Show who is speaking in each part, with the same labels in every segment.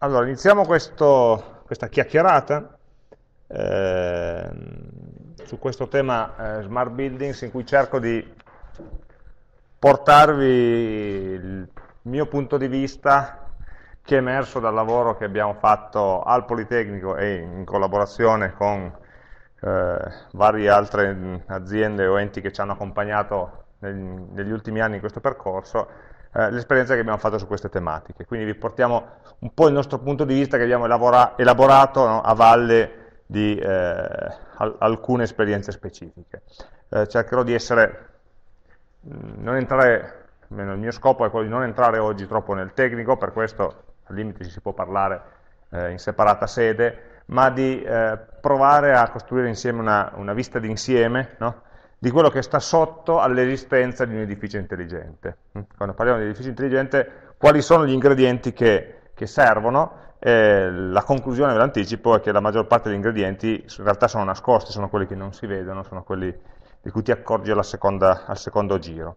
Speaker 1: Allora, iniziamo questo, questa chiacchierata eh, su questo tema eh, Smart Buildings in cui cerco di portarvi il mio punto di vista che è emerso dal lavoro che abbiamo fatto al Politecnico e in collaborazione con eh, varie altre mm, aziende o enti che ci hanno accompagnato nel, negli ultimi anni in questo percorso eh, l'esperienza che abbiamo fatto su queste tematiche. Quindi vi portiamo un po' il nostro punto di vista che abbiamo elabora, elaborato no, a valle di eh, al alcune esperienze specifiche. Eh, cercherò di essere, non entrare, almeno il mio scopo è quello di non entrare oggi troppo nel tecnico, per questo al limite ci si può parlare eh, in separata sede, ma di eh, provare a costruire insieme una, una vista d'insieme, no? di quello che sta sotto all'esistenza di un edificio intelligente. Mm? Quando parliamo di edificio intelligente, quali sono gli ingredienti che, che servono? Eh, la conclusione ve l'anticipo è che la maggior parte degli ingredienti in realtà sono nascosti, sono quelli che non si vedono, sono quelli di cui ti accorgi seconda, al secondo giro.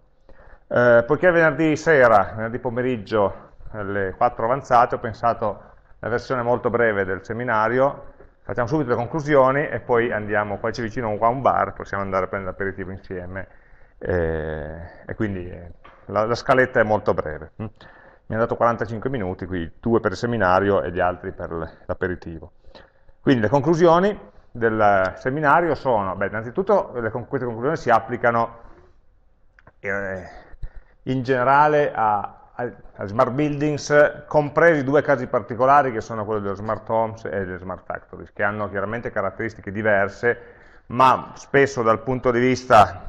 Speaker 1: Eh, poiché venerdì sera, venerdì pomeriggio alle 4 avanzate, ho pensato la versione molto breve del seminario, Facciamo subito le conclusioni e poi andiamo, qua c'è vicino qua un bar, possiamo andare a prendere l'aperitivo insieme e, eh, e quindi eh, la, la, scaletta è molto breve. Mm? Mi hanno dato 45 minuti, qui due per il seminario e gli altri per l'aperitivo. Quindi le conclusioni del seminario sono, beh, innanzitutto le, queste conclusioni si applicano eh, in generale a smart buildings, eh, compresi due casi particolari che sono quello dello smart homes e delle smart factories, che hanno chiaramente caratteristiche diverse, ma spesso dal punto di vista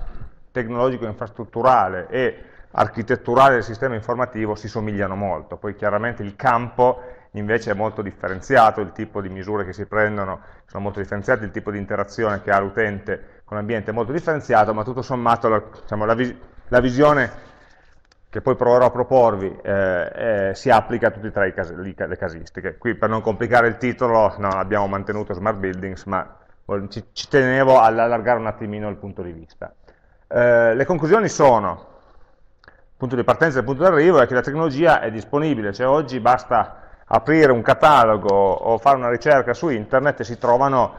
Speaker 1: tecnologico-infrastrutturale e architetturale del sistema informativo si somigliano molto, poi chiaramente il campo invece è molto differenziato, il tipo di misure che si prendono sono molto differenziate, il tipo di interazione che ha l'utente con l'ambiente è molto differenziato, ma tutto sommato la, diciamo, la, vis la visione che poi proverò a proporvi, eh, eh, si applica a tutte e tre cas le casistiche. Qui per non complicare il titolo no, abbiamo mantenuto Smart Buildings, ma ci, ci tenevo ad allargare un attimino il punto di vista. Eh, le conclusioni sono, il punto di partenza e il punto di arrivo è che la tecnologia è disponibile, cioè oggi basta aprire un catalogo o fare una ricerca su internet e si trovano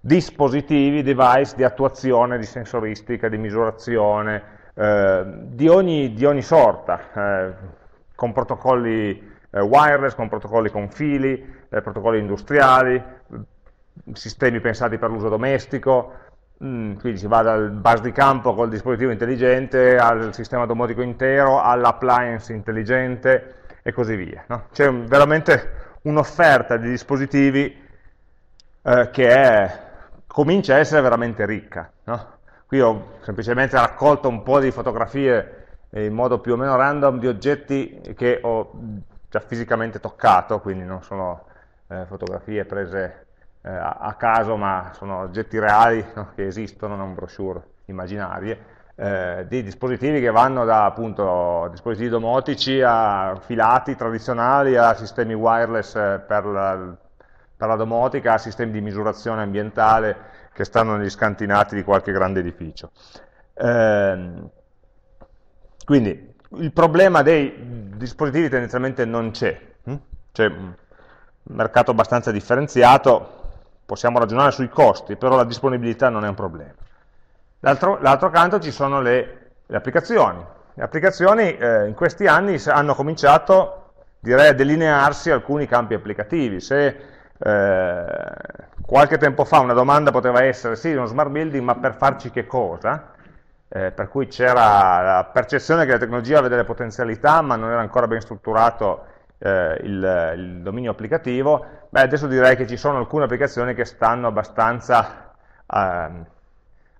Speaker 1: dispositivi, device di attuazione, di sensoristica, di misurazione, Ehm, di, ogni, di, ogni, sorta, eh, con protocolli eh, wireless, con protocolli con fili, eh, protocolli industriali, mm, sistemi pensati per l'uso domestico, mm, quindi si va dal bus di campo col dispositivo intelligente al sistema domotico intero, all'appliance intelligente e così via. No? C'è veramente un'offerta di dispositivi eh, che è, comincia a essere veramente ricca. No? Qui ho semplicemente raccolto un po' di fotografie eh, in modo più o meno random di oggetti che ho già fisicamente toccato, quindi non sono eh, fotografie prese eh, a, a, caso, ma sono oggetti reali no? che esistono, non brochure immaginarie, eh, di dispositivi che vanno da appunto dispositivi domotici a filati tradizionali a sistemi wireless eh, per la, per la domotica, a sistemi di misurazione ambientale che stanno negli scantinati di qualche grande edificio. Ehm, quindi il problema dei dispositivi tendenzialmente non c'è, hm? c'è un mercato abbastanza differenziato, possiamo ragionare sui costi, però la disponibilità non è un problema. D'altro canto ci sono le, le applicazioni. Le applicazioni eh, in questi anni hanno cominciato, direi, a delinearsi alcuni campi applicativi. Se eh, qualche tempo fa una domanda poteva essere, sì, uno smart building, ma per farci che cosa? Eh, per cui c'era la percezione che la tecnologia aveva delle potenzialità, ma non era ancora ben strutturato eh, il, il, dominio applicativo. Beh, adesso direi che ci sono alcune applicazioni che stanno abbastanza ehm,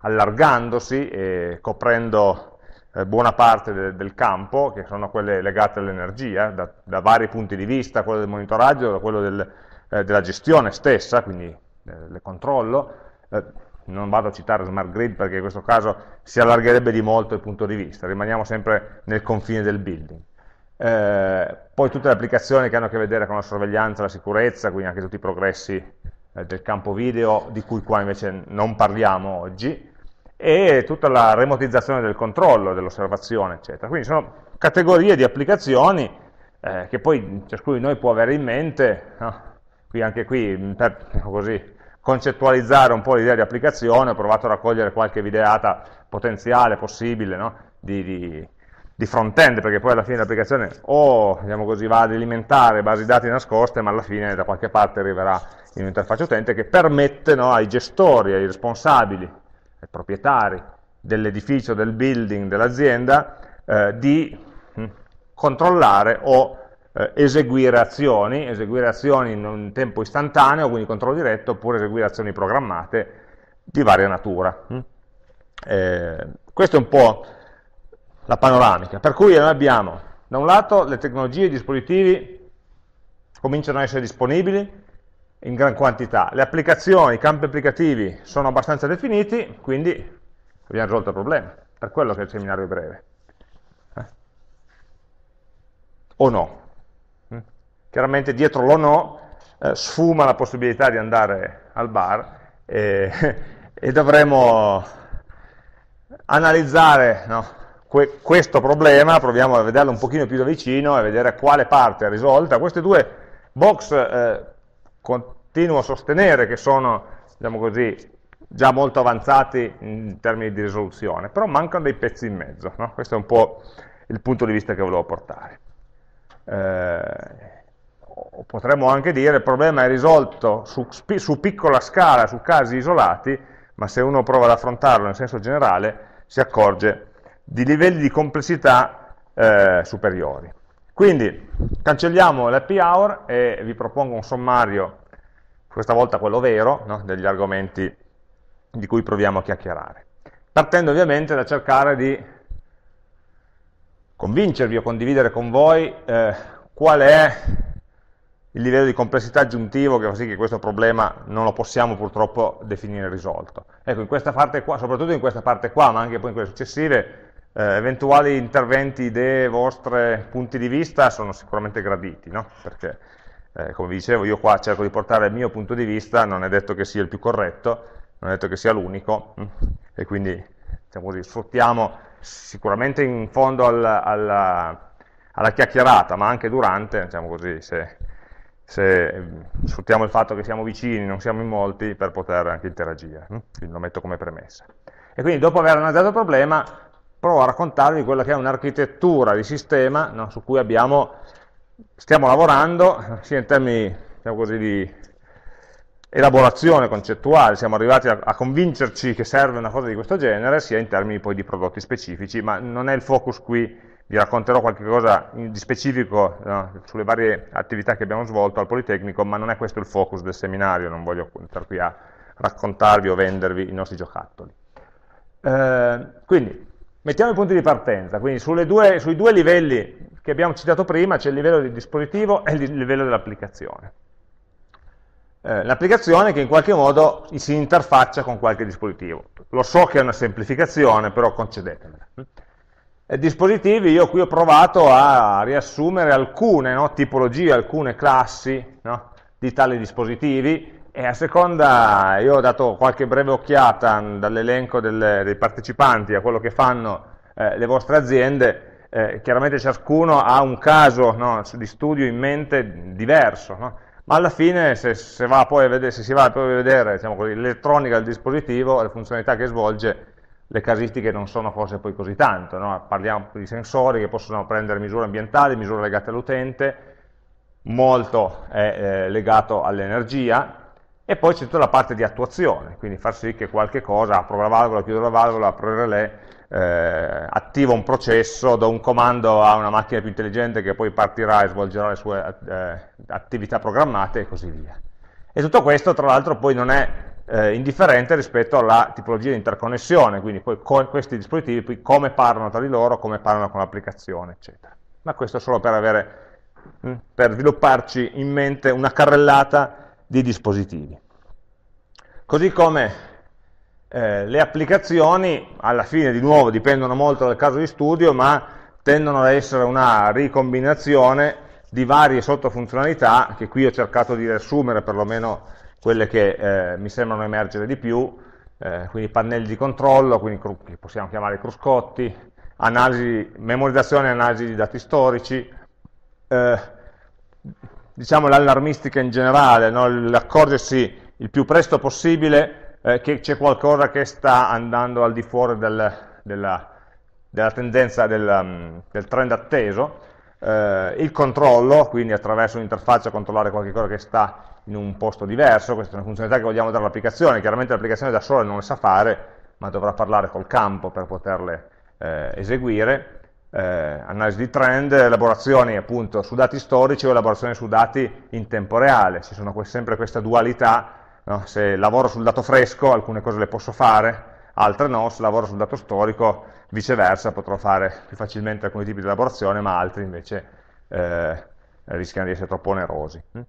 Speaker 1: allargandosi e coprendo eh, buona parte de, del campo, che sono quelle legate all'energia, da, da, vari punti di vista, quello del monitoraggio, da quello del, eh, della gestione stessa, quindi eh, le controllo, eh, non vado a citare smart grid perché in questo caso si allargherebbe di molto il punto di vista, rimaniamo sempre nel confine del building. Eh, poi tutte le applicazioni che hanno a che vedere con la sorveglianza, la sicurezza, quindi anche tutti i progressi eh, del campo video di cui qua invece non parliamo oggi e tutta la remotizzazione del controllo, dell'osservazione eccetera. Quindi sono categorie di applicazioni eh, che poi ciascuno di noi può avere in mente no? Qui, anche qui, mm, per così, concettualizzare un po' l'idea di applicazione, ho provato a raccogliere qualche videata potenziale, possibile, no? di, di, di front-end, perché poi alla fine l'applicazione o diciamo così, va ad alimentare basi dati nascoste, ma alla fine da qualche parte arriverà in un'interfaccia utente che permette no, ai gestori, ai responsabili, ai proprietari dell'edificio, del building, dell'azienda, eh, di mm, controllare o eh, eseguire azioni, eseguire azioni in un tempo istantaneo, quindi controllo diretto, oppure eseguire azioni programmate di varia natura. Mm? Eh, questa è un po' la panoramica, per cui noi abbiamo da un lato le tecnologie, e i dispositivi cominciano a essere disponibili in gran quantità, le applicazioni, i campi applicativi sono abbastanza definiti, quindi abbiamo risolto il problema, per quello che il seminario è breve. Eh? O no? Chiaramente dietro lo no eh, sfuma la possibilità di andare al bar e, e dovremo analizzare no, que questo problema, proviamo a vederlo un pochino più da vicino e vedere quale parte è risolta. Queste due box eh, continuo a sostenere che sono, diciamo così, già molto avanzati in termini di risoluzione, però mancano dei pezzi in mezzo, no? questo è un po' il punto di vista che volevo portare. Eh, o potremmo anche dire il problema è risolto su, su, piccola scala, su casi isolati, ma se uno prova ad affrontarlo nel senso generale si accorge di livelli di complessità eh, superiori. Quindi cancelliamo l'happy hour e vi propongo un sommario, questa volta quello vero, no, degli argomenti di cui proviamo a chiacchierare. Partendo ovviamente da cercare di convincervi o condividere con voi eh, qual è il livello di complessità aggiuntivo che fa sì che questo problema non lo possiamo purtroppo definire risolto. Ecco, in questa parte qua, soprattutto in questa parte qua, ma anche poi in quelle successive, eh, eventuali interventi, idee, vostre, punti di vista sono sicuramente graditi, no? Perché, eh, come vi dicevo, io qua cerco di portare il mio punto di vista, non è detto che sia il più corretto, non è detto che sia l'unico, mm? e quindi, diciamo così, sfruttiamo sicuramente in fondo alla, alla, alla chiacchierata, ma anche durante, diciamo così, se se mm, sfruttiamo il fatto che siamo vicini, non siamo in molti, per poter anche interagire. Mm? Quindi lo metto come premessa. E quindi dopo aver analizzato il problema, provo a raccontarvi quella che è un'architettura di sistema no, su cui abbiamo, stiamo lavorando, sia in termini diciamo così, di elaborazione concettuale, siamo arrivati a, a, convincerci che serve una cosa di questo genere, sia in termini poi di prodotti specifici, ma non è il focus qui vi racconterò qualche cosa di specifico no, sulle varie attività che abbiamo svolto al Politecnico, ma non è questo il focus del seminario, non voglio stare qui a raccontarvi o vendervi i nostri giocattoli. Eh, quindi, mettiamo i punti di partenza, quindi due, sui due livelli che abbiamo citato prima c'è il livello del dispositivo e il livello dell'applicazione. Eh, l'applicazione che in qualche modo si interfaccia con qualche dispositivo. Lo so che è una semplificazione, però concedetemela. Eh, dispositivi io qui ho provato a riassumere alcune no, tipologie, alcune classi no, di tali dispositivi e a seconda, io ho dato qualche breve occhiata dall'elenco dei partecipanti a quello che fanno eh, le vostre aziende, eh, chiaramente ciascuno ha un caso no, di studio in mente diverso, ma alla fine se, se, va vedere, se si va poi a vedere diciamo l'elettronica del dispositivo, le funzionalità che svolge, le casistiche non sono forse poi così tanto, no? parliamo di sensori che possono prendere misure ambientali, misure legate all'utente, molto è eh, legato all'energia, e poi c'è tutta la parte di attuazione, quindi far sì che qualche cosa, apro la valvola, chiudo la valvola, apro il relè, eh, attivo un processo, do un comando a una macchina più intelligente che poi partirà e svolgerà le sue eh, attività programmate e così via. E tutto questo tra l'altro poi non è eh, indifferente rispetto alla tipologia di interconnessione, quindi poi questi dispositivi come parlano tra di loro, come parlano con l'applicazione, eccetera. Ma questo solo per, avere, mm, per svilupparci in mente una carrellata di dispositivi. Così come eh, le applicazioni, alla fine di nuovo dipendono molto dal caso di studio, ma tendono ad essere una ricombinazione di varie sottofunzionalità, che qui ho cercato di riassumere perlomeno quelle che eh, mi sembrano emergere di più, eh, quindi pannelli di controllo, quindi che possiamo chiamare cruscotti, analisi, memorizzazione e analisi di dati storici, eh, diciamo l'allarmistica in generale, no? l'accorgersi il più presto possibile eh, che c'è qualcosa che sta andando al di fuori del, della, della, tendenza, del, mm, del trend atteso, eh, il controllo, quindi attraverso un'interfaccia controllare qualcosa che sta in un posto diverso, questa è una funzionalità che vogliamo dare all'applicazione, chiaramente l'applicazione da sola non le sa fare, ma dovrà parlare col campo per poterle eh, eseguire, eh, analisi di trend, elaborazioni appunto su dati storici o elaborazioni su dati in tempo reale, ci sono sempre questa dualità, no? se lavoro sul dato fresco alcune cose le posso fare, altre no, se lavoro sul dato storico viceversa potrò fare più facilmente alcuni tipi di elaborazione, ma altri invece eh, rischiano di essere troppo onerosi. Mm?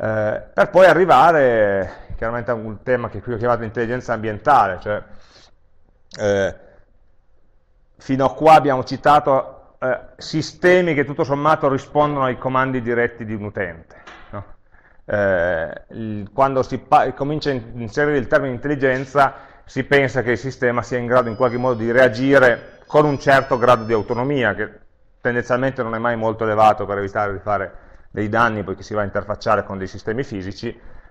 Speaker 1: Eh, per poi arrivare chiaramente a un tema che qui ho chiamato intelligenza ambientale, cioè eh, fino a qua abbiamo citato eh, sistemi che tutto sommato rispondono ai comandi diretti di un utente. No? Eh, il, quando si comincia a inserire il termine intelligenza si pensa che il sistema sia in grado in qualche modo di reagire con un certo grado di autonomia, che tendenzialmente non è mai molto elevato per evitare di fare dei danni poiché si va a interfacciare con dei sistemi fisici,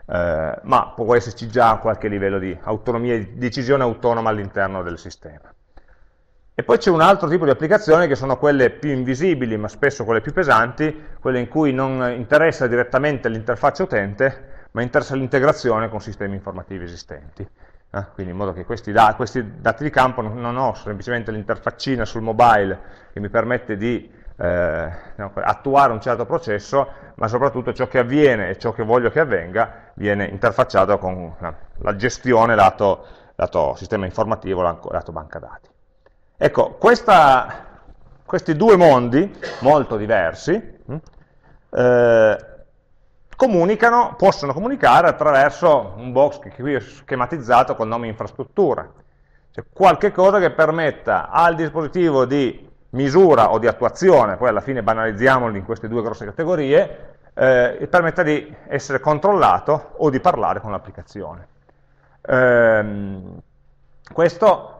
Speaker 1: eh, ma può esserci già qualche livello di autonomia e decisione autonoma all'interno del sistema. E poi c'è un altro tipo di applicazioni che sono quelle più invisibili, ma spesso quelle più pesanti, quelle in cui non interessa direttamente l'interfaccia utente, ma interessa l'integrazione con sistemi informativi esistenti. Eh? Quindi in modo che questi, da, questi, dati di campo non ho semplicemente l'interfaccina sul mobile che mi permette di eh, attuare un certo processo, ma soprattutto ciò che avviene e ciò che voglio che avvenga viene interfacciato con la, la gestione lato, lato, sistema informativo, lato banca dati. Ecco, questa, questi due mondi, molto diversi, hm, eh, comunicano, possono comunicare attraverso un box che qui è schematizzato col nome infrastruttura, cioè qualche cosa che permetta al dispositivo di misura o di attuazione, poi alla fine banalizziamoli in queste due grosse categorie, eh, permetta di essere controllato o di parlare con l'applicazione. Ehm, questo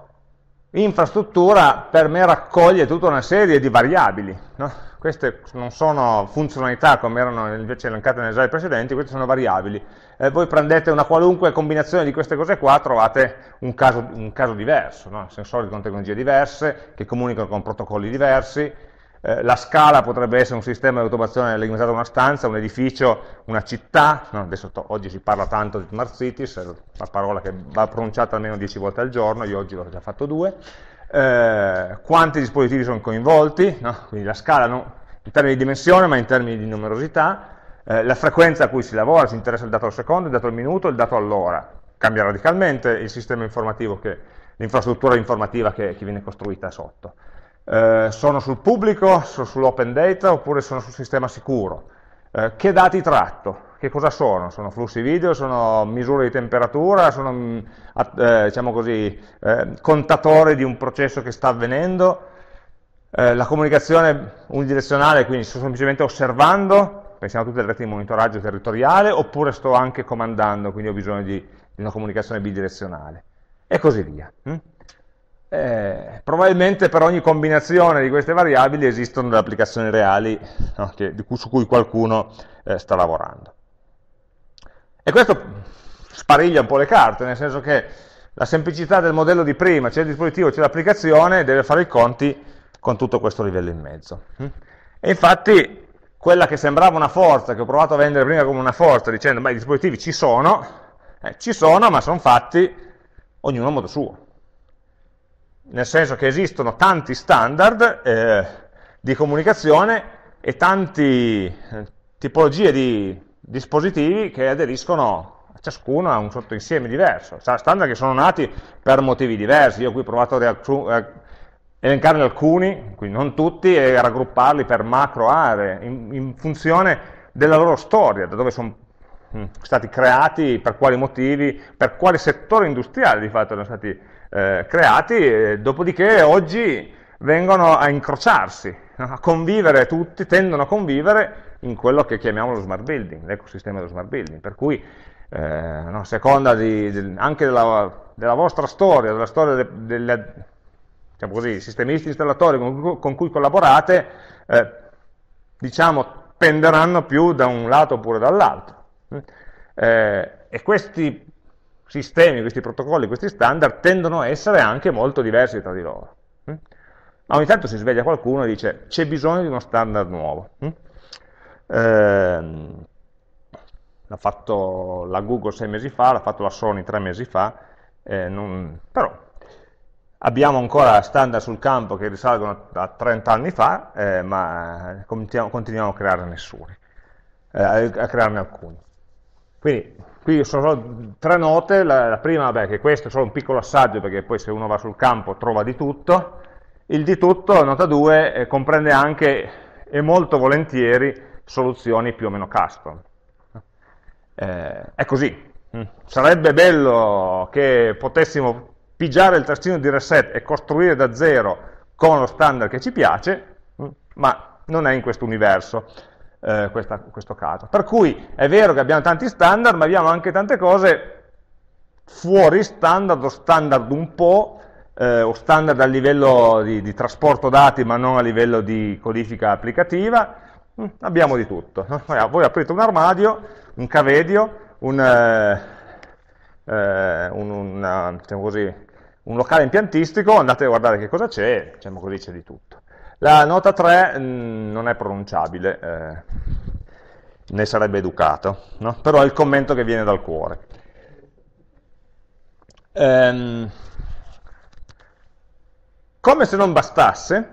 Speaker 1: infrastruttura per me raccoglie tutta una serie di variabili. No? Queste non sono funzionalità come erano invece elencate nelle slide precedenti, queste sono variabili eh, voi prendete una qualunque combinazione di queste cose qua, trovate un caso, un caso diverso, no? sensori con tecnologie diverse, che comunicano con protocolli diversi, eh, la scala potrebbe essere un sistema di automazione legalizzato a una stanza, un edificio, una città, no? adesso oggi si parla tanto di smart cities, è una parola che va pronunciata almeno 10 volte al giorno, io oggi l'ho già fatto due, eh, quanti dispositivi sono coinvolti, no? quindi la scala no? in termini di dimensione ma in termini di numerosità, eh, la frequenza a cui si lavora, si interessa il dato al secondo, il dato al minuto, il dato all'ora, cambia radicalmente il sistema informativo, l'infrastruttura informativa che, che, viene costruita sotto. Eh, sono sul pubblico, sono sull'open data oppure sono sul sistema sicuro? Eh, che dati tratto? Che cosa sono? Sono flussi video, sono misure di temperatura, sono mm, eh, diciamo così, eh, contatori di un processo che sta avvenendo? Eh, la comunicazione unidirezionale, quindi sto semplicemente osservando pensiamo a tutte le reti di monitoraggio territoriale, oppure sto anche comandando, quindi ho bisogno di, di una comunicazione bidirezionale, e così via. Hm? Eh, probabilmente per ogni combinazione di queste variabili esistono delle applicazioni reali no, che, cui, su cui qualcuno eh, sta lavorando. E questo spariglia un po' le carte, nel senso che la semplicità del modello di prima, c'è il dispositivo, c'è l'applicazione, deve fare i conti con tutto questo livello in mezzo. Hm? E infatti quella che sembrava una forza, che ho provato a vendere prima come una forza, dicendo ma i dispositivi ci sono, eh, ci sono ma sono fatti ognuno a modo suo. Nel senso che esistono tanti standard eh, di comunicazione e tante eh, tipologie di dispositivi che aderiscono a ciascuno a un sottoinsieme diverso, standard che sono nati per motivi diversi, io qui ho provato a, elencarne alcuni, quindi non tutti, e raggrupparli per macro aree, in, in funzione della loro storia, da dove sono mm, stati creati, per quali motivi, per quale settore industriale di fatto sono stati eh, creati, dopodiché oggi vengono a incrociarsi, a convivere tutti, tendono a convivere in quello che chiamiamo lo smart building, l'ecosistema dello smart building, per cui eh, no, a seconda di, di, anche della, della, vostra storia, della storia de, delle diciamo così, sistemisti installatori con, con cui collaborate, eh, diciamo, penderanno più da un lato oppure dall'altro. Eh, e questi sistemi, questi protocolli, questi standard tendono a essere anche molto diversi tra di loro. Mm? Ma ogni tanto si sveglia qualcuno e dice c'è bisogno di uno standard nuovo. Eh, l'ha fatto la Google sei mesi fa, l'ha fatto la Sony tre mesi fa, eh, non, però Abbiamo ancora standard sul campo che risalgono a 30 anni fa, eh, ma continuiamo a crearne, nessuno, eh, a crearne alcuni. Quindi qui sono solo tre note, la, la prima beh, che questo è solo un piccolo assaggio perché poi se uno va sul campo trova di tutto, il di tutto, nota 2, eh, comprende anche e molto volentieri soluzioni più o meno custom. Eh, è così, mm. sarebbe bello che potessimo pigiare il tastino di reset e costruire da zero con lo standard che ci piace, mm, ma non è in questo universo. Eh, questa, questo caso. Per cui è vero che abbiamo tanti standard, ma abbiamo anche tante cose fuori standard o standard un po', eh, o standard a livello di, di, trasporto dati, ma non a livello di codifica applicativa, mm, abbiamo di tutto. No? Voi aprite un armadio, un cavedio, un, eh, eh un, una, eh, diciamo così, un locale impiantistico, andate a guardare che cosa c'è, diciamo così c'è di tutto. La nota 3 mh, mm, non è pronunciabile, eh, ne sarebbe educato, no? però è il commento che viene dal cuore. Ehm, come se non bastasse,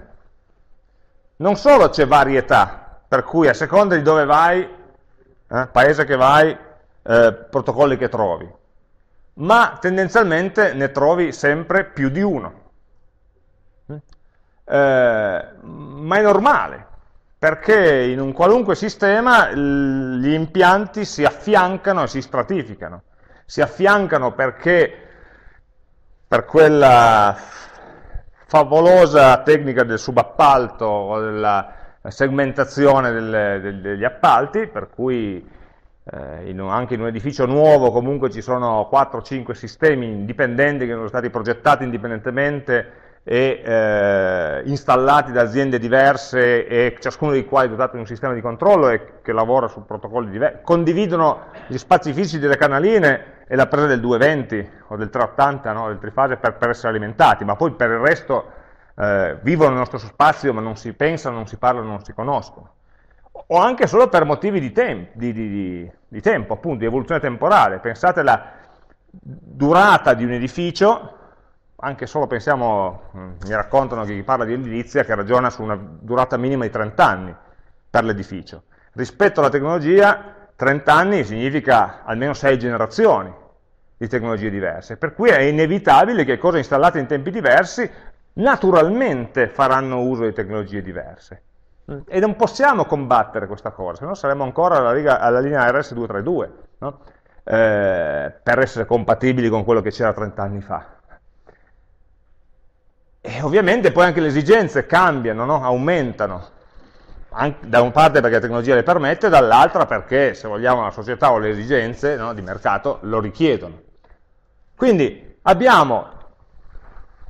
Speaker 1: non solo c'è varietà, per cui a seconda di dove vai, eh, paese che vai, eh, protocolli che trovi, ma tendenzialmente ne trovi sempre più di uno. Eh, ma è normale, perché in un qualunque sistema gli impianti si affiancano e si stratificano. Si affiancano perché per quella favolosa tecnica del subappalto o della segmentazione delle, degli appalti, per cui eh, in, anche in un edificio nuovo comunque ci sono 4-5 sistemi indipendenti che sono stati progettati indipendentemente e eh, installati da aziende diverse e ciascuno dei quali è dotato di un sistema di controllo e che lavora su protocolli diversi, condividono gli spazi fisici delle canaline e la presa del 220 o del 380, no, del trifase per, per, essere alimentati, ma poi per il resto eh, vivono nel nostro spazio ma non si pensano, non si parlano, non si conoscono o anche solo per motivi di, tem di, di, di tempo, appunto, di evoluzione temporale. Pensate alla durata di un edificio, anche solo pensiamo, mm, mi raccontano che chi parla di edilizia che ragiona su una durata minima di 30 anni per l'edificio. Rispetto alla tecnologia, 30 anni significa almeno 6 generazioni di tecnologie diverse, per cui è inevitabile che cose installate in tempi diversi naturalmente faranno uso di tecnologie diverse. E non possiamo combattere questa cosa, se no saremmo ancora alla, riga, alla linea RS232, no? eh, per essere compatibili con quello che c'era 30 anni fa. E ovviamente poi anche le esigenze cambiano, no? aumentano, anche, da una parte perché la tecnologia le permette, dall'altra perché, se vogliamo, la società o le esigenze no, di mercato lo richiedono. Quindi abbiamo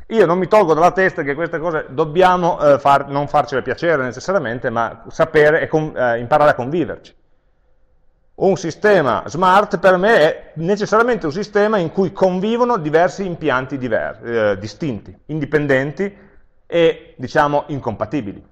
Speaker 1: io non mi tolgo dalla testa che queste cose dobbiamo eh, far, non farcele piacere necessariamente, ma sapere e con, eh, imparare a conviverci. Un sistema smart per me è necessariamente un sistema in cui convivono diversi impianti diversi, eh, distinti, indipendenti e, diciamo, incompatibili.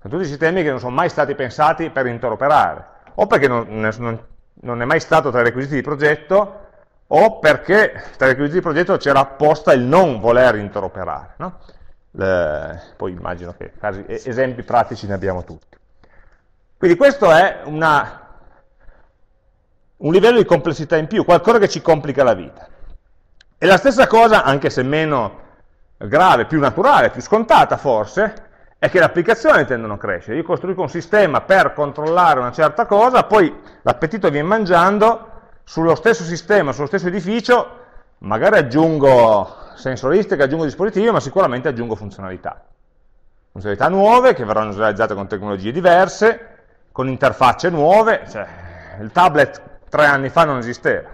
Speaker 1: Sono tutti sistemi che non sono mai stati pensati per interoperare, o perché non, non, non è mai stato tra i requisiti di progetto, o perché tra i requisiti di progetto c'era apposta il non voler interoperare. No? Le, poi immagino che casi, esempi pratici ne abbiamo tutti. Quindi questo è una, un livello di complessità in più, qualcosa che ci complica la vita. E la stessa cosa, anche se meno grave, più naturale, più scontata forse, è che le applicazioni tendono a crescere. Io costruisco un sistema per controllare una certa cosa, poi l'appetito viene mangiando sullo stesso sistema, sullo stesso edificio, magari aggiungo sensoristica, aggiungo dispositivi, ma sicuramente aggiungo funzionalità. Funzionalità nuove che verranno realizzate con tecnologie diverse, con interfacce nuove, cioè, il tablet tre anni fa non esisteva.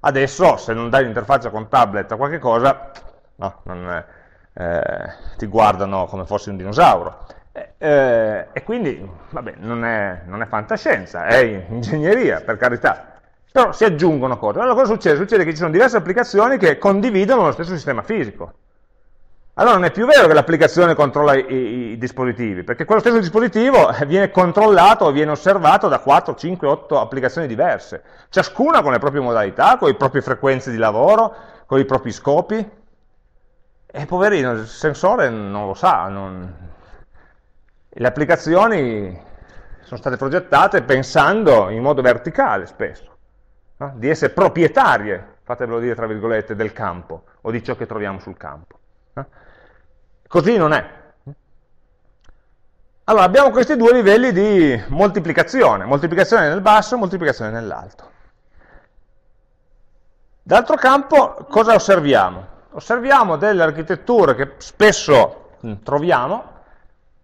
Speaker 1: Adesso, se non dai l'interfaccia con tablet a qualche cosa, no, non, eh, ti guardano come fossi un dinosauro. Eh, eh, e quindi, vabbè, non è, non è fantascienza, è ingegneria, per carità però si aggiungono cose. Allora cosa succede? Succede che ci sono diverse applicazioni che condividono lo stesso sistema fisico. Allora non è più vero che l'applicazione controlla i, i, dispositivi, perché quello stesso dispositivo eh, viene controllato, viene osservato da 4, 5, 8 applicazioni diverse, ciascuna con le proprie modalità, con le proprie frequenze di lavoro, con i propri scopi. E poverino, il sensore non lo sa. Non... Le applicazioni sono state progettate pensando in modo verticale spesso no? Ah, di essere proprietarie, fatemelo dire tra virgolette, del campo o di ciò che troviamo sul campo. No? Ah. Così non è. Allora, abbiamo questi due livelli di moltiplicazione, moltiplicazione nel basso, moltiplicazione nell'alto. D'altro campo, cosa osserviamo? Osserviamo delle architetture che spesso mm, troviamo,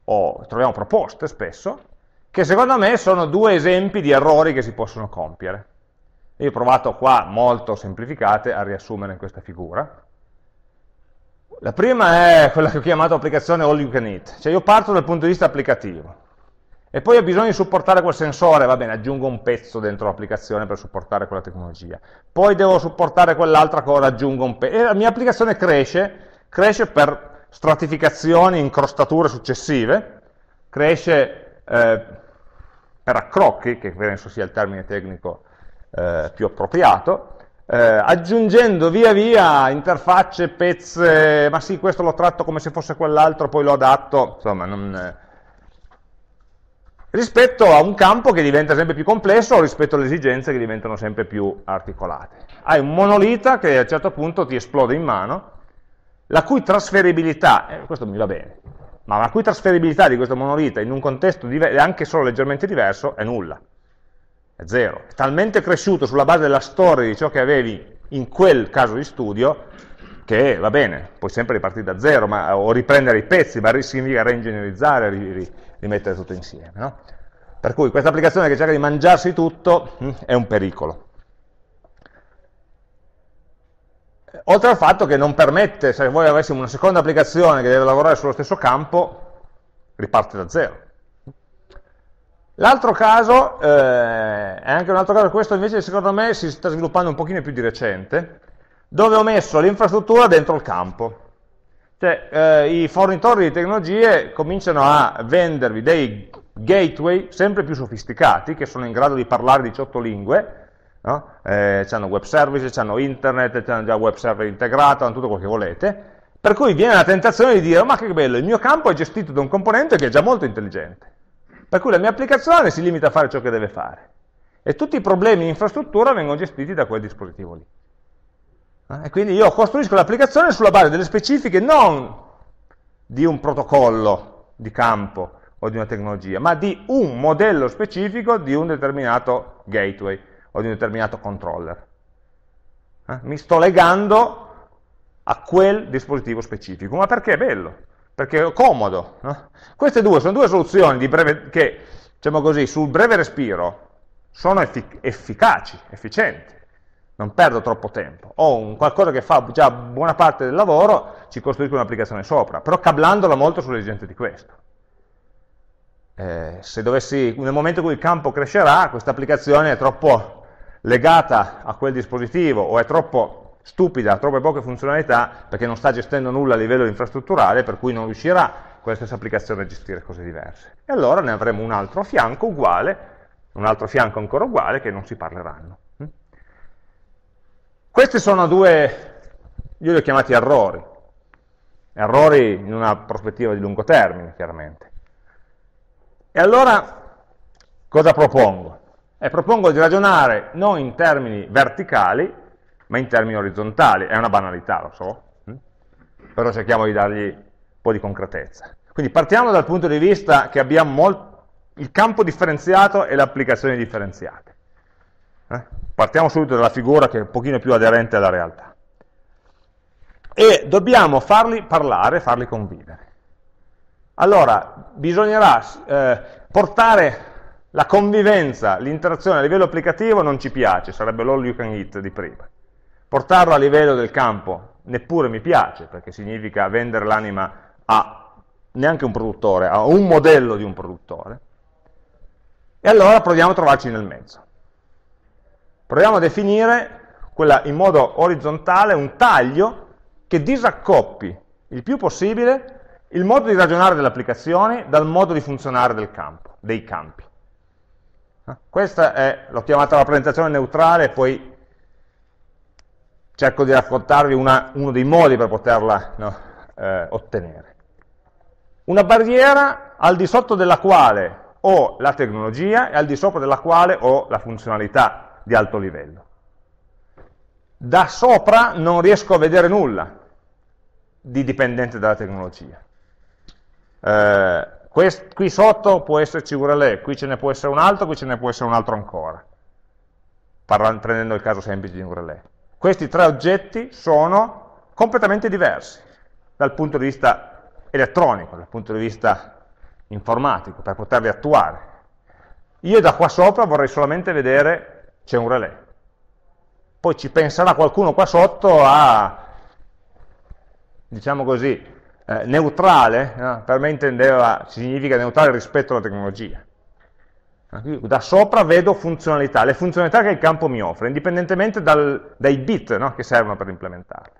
Speaker 1: o troviamo proposte spesso, che secondo me sono due esempi di errori che si possono compiere. Io ho provato qua, molto semplificate, a riassumere in questa figura. La prima è quella che ho chiamato applicazione all you can eat, cioè io parto dal punto di vista applicativo e poi ho bisogno di supportare quel sensore, va bene, aggiungo un pezzo dentro l'applicazione per supportare quella tecnologia, poi devo supportare quell'altra cosa, aggiungo un pezzo, e la mia applicazione cresce, cresce per stratificazioni, incrostature successive, cresce eh, per accrocchi, che penso sia il termine tecnico eh, più appropriato, eh, aggiungendo via via interfacce, pezze, ma sì, questo lo tratto come se fosse quell'altro, poi lo adatto, insomma, non... Eh. rispetto a un campo che diventa sempre più complesso o rispetto alle esigenze che diventano sempre più articolate. Hai un monolita che a un certo punto ti esplode in mano, la cui trasferibilità, eh, questo mi va bene, ma la cui trasferibilità di questo monolita in un contesto anche solo leggermente diverso è nulla è zero. È talmente cresciuto sulla base della storia di ciò che avevi in quel caso di studio che va bene, puoi sempre ripartire da zero o riprendere i pezzi, ma significa reingegnerizzare, ri, ri, rimettere tutto insieme. No? Per cui questa applicazione che cerca di mangiarsi tutto hm, è un pericolo. Oltre al fatto che non permette, se voi avessimo una seconda applicazione che deve lavorare sullo stesso campo, riparte da zero L'altro caso, eh, è anche un altro caso, questo invece secondo me si sta sviluppando un pochino più di recente, dove ho messo l'infrastruttura dentro il campo. Cioè, eh, i fornitori di tecnologie cominciano a vendervi dei gateway sempre più sofisticati, che sono in grado di parlare 18 lingue, no? eh, hanno web service, hanno internet, hanno già web server integrato, hanno tutto quello che volete, per cui viene la tentazione di dire, ma che bello, il mio campo è gestito da un componente che è già molto intelligente per cui la mia applicazione si limita a fare ciò che deve fare. E tutti i problemi di infrastruttura vengono gestiti da quel dispositivo lì. Eh? E quindi io costruisco l'applicazione sulla base delle specifiche non di un protocollo di campo o di una tecnologia, ma di un modello specifico di un determinato gateway o di un determinato controller. Eh? Mi sto legando a quel dispositivo specifico, ma perché è bello? perché è comodo. No? Queste due sono due soluzioni breve, che, diciamo così, sul breve respiro sono effic efficaci, efficienti. Non perdo troppo tempo. Ho un qualcosa che fa già buona parte del lavoro, ci costruisco un'applicazione sopra, però cablandola molto sulle di questo. Eh, se dovessi, nel momento in cui il campo crescerà, questa applicazione è troppo legata a quel dispositivo o è troppo stupida, ha troppe poche funzionalità perché non sta gestendo nulla a livello infrastrutturale, per cui non riuscirà con stessa applicazione a gestire cose diverse. E allora ne avremo un altro fianco uguale, un altro fianco ancora uguale, che non si parleranno. Mm? Questi sono due, io li ho chiamati errori, errori in una prospettiva di lungo termine, chiaramente. E allora cosa propongo? Eh, propongo di ragionare non in termini verticali, ma in termini orizzontali, è una banalità, lo so, hm? però cerchiamo di dargli un po' di concretezza. Quindi partiamo dal punto di vista che abbiamo il campo differenziato e le applicazioni differenziate. Eh? Partiamo subito dalla figura che è un pochino più aderente alla realtà. E dobbiamo farli parlare, farli convivere. Allora, bisognerà eh, portare la convivenza, l'interazione a livello applicativo non ci piace, sarebbe l'all you can eat di prima portarlo a livello del campo neppure mi piace, perché significa vendere l'anima a neanche un produttore, a un modello di un produttore, e allora proviamo a trovarci nel mezzo. Proviamo a definire quella, in modo orizzontale un taglio che disaccoppi il più possibile il modo di ragionare delle applicazioni dal modo di funzionare del campo, dei campi. Questa è, l'ho chiamata rappresentazione neutrale, poi cerco di raccontarvi una, uno dei modi per poterla no, eh, ottenere. Una barriera al di sotto della quale ho la tecnologia e al di sopra della quale ho la funzionalità di alto livello. Da sopra non riesco a vedere nulla di dipendente dalla tecnologia. Eh, quest, qui sotto può esserci un relè, qui ce ne può essere un altro, qui ce ne può essere un altro ancora, Parla, prendendo il caso semplice di un relè. Questi tre oggetti sono completamente diversi dal punto di vista elettronico, dal punto di vista informatico, per poterli attuare. Io da qua sopra vorrei solamente vedere c'è un relè. Poi ci penserà qualcuno qua sotto a, diciamo così, eh, neutrale, eh, per me intendeva, significa neutrale rispetto alla tecnologia da sopra vedo funzionalità, le funzionalità che il campo mi offre, indipendentemente dal, dai bit no, che servono per implementarle.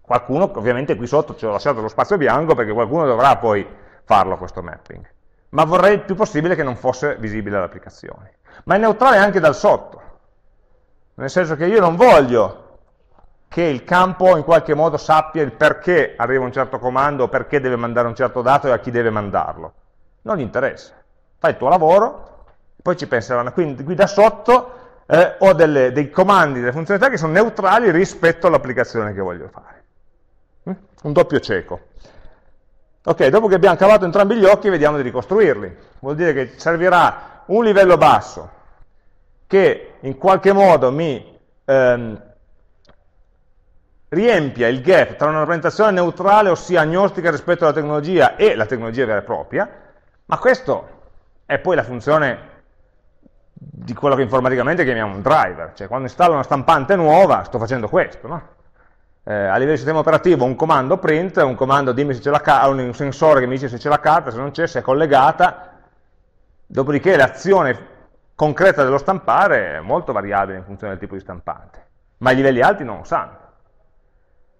Speaker 1: Qualcuno, ovviamente qui sotto ci ho lasciato lo spazio bianco perché qualcuno dovrà poi farlo questo mapping, ma vorrei il più possibile che non fosse visibile all'applicazione. Ma è neutrale anche dal sotto, nel senso che io non voglio che il campo in qualche modo sappia il perché arriva un certo comando, perché deve mandare un certo dato e a chi deve mandarlo. Non gli interessa. Fai il tuo lavoro, poi ci penseranno, quindi qui da sotto eh, ho delle, dei comandi, delle funzionalità che sono neutrali rispetto all'applicazione che voglio fare. Mm? Un doppio cieco. Ok, dopo che abbiamo cavato entrambi gli occhi vediamo di ricostruirli. Vuol dire che servirà un livello basso che in qualche modo mi ehm, riempia il gap tra una rappresentazione neutrale, ossia agnostica rispetto alla tecnologia e la tecnologia vera e propria, ma questo è poi la funzione di quello che informaticamente chiamiamo un driver, cioè quando installo una stampante nuova sto facendo questo, no? eh, a livello di sistema operativo un comando print, un comando dimmi se c'è la carta, un sensore che mi dice se c'è la carta, se non c'è, se è collegata, dopodiché l'azione concreta dello stampare è molto variabile in funzione del tipo di stampante, ma i livelli alti non lo sanno.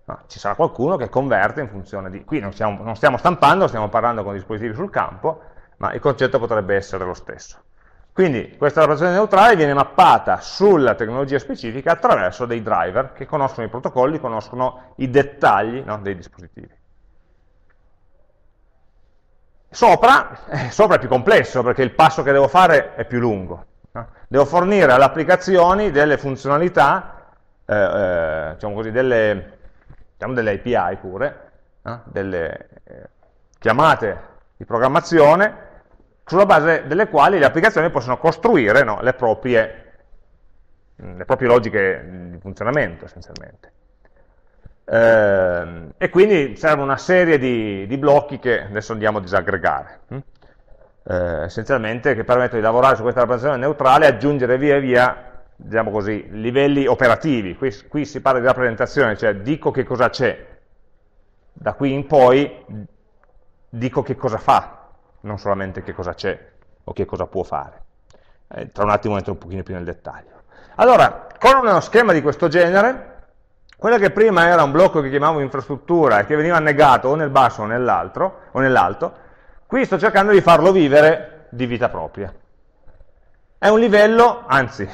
Speaker 1: No, ci sarà qualcuno che converte in funzione di... Qui non stiamo, non stiamo stampando, stiamo parlando con dispositivi sul campo, ma il concetto potrebbe essere lo stesso. Quindi questa rappresentazione neutrale viene mappata sulla tecnologia specifica attraverso dei driver che conoscono i protocolli, conoscono i dettagli no, dei dispositivi. Sopra, eh, sopra, è più complesso perché il passo che devo fare è più lungo. No? Devo fornire alle applicazioni delle funzionalità, eh, eh, diciamo così, delle, diciamo delle API pure, delle eh, chiamate di programmazione sulla base delle quali le applicazioni possono costruire no, le, proprie, mm, le, proprie, logiche di funzionamento essenzialmente. Ehm, e quindi serve una serie di, di, blocchi che adesso andiamo a disaggregare, mm. eh, essenzialmente che permettono di lavorare su questa rappresentazione neutrale e aggiungere via via diciamo così, livelli operativi. Qui, qui si parla di rappresentazione, cioè dico che cosa c'è, da qui in poi dico che cosa fa, non solamente che cosa c'è o che cosa può fare. Eh, tra un attimo entro un pochino più nel dettaglio. Allora, con uno schema di questo genere, quello che prima era un blocco che chiamavo infrastruttura e che veniva annegato o nel basso o nell'altro, o nell'alto, qui sto cercando di farlo vivere di vita propria. È un livello, anzi,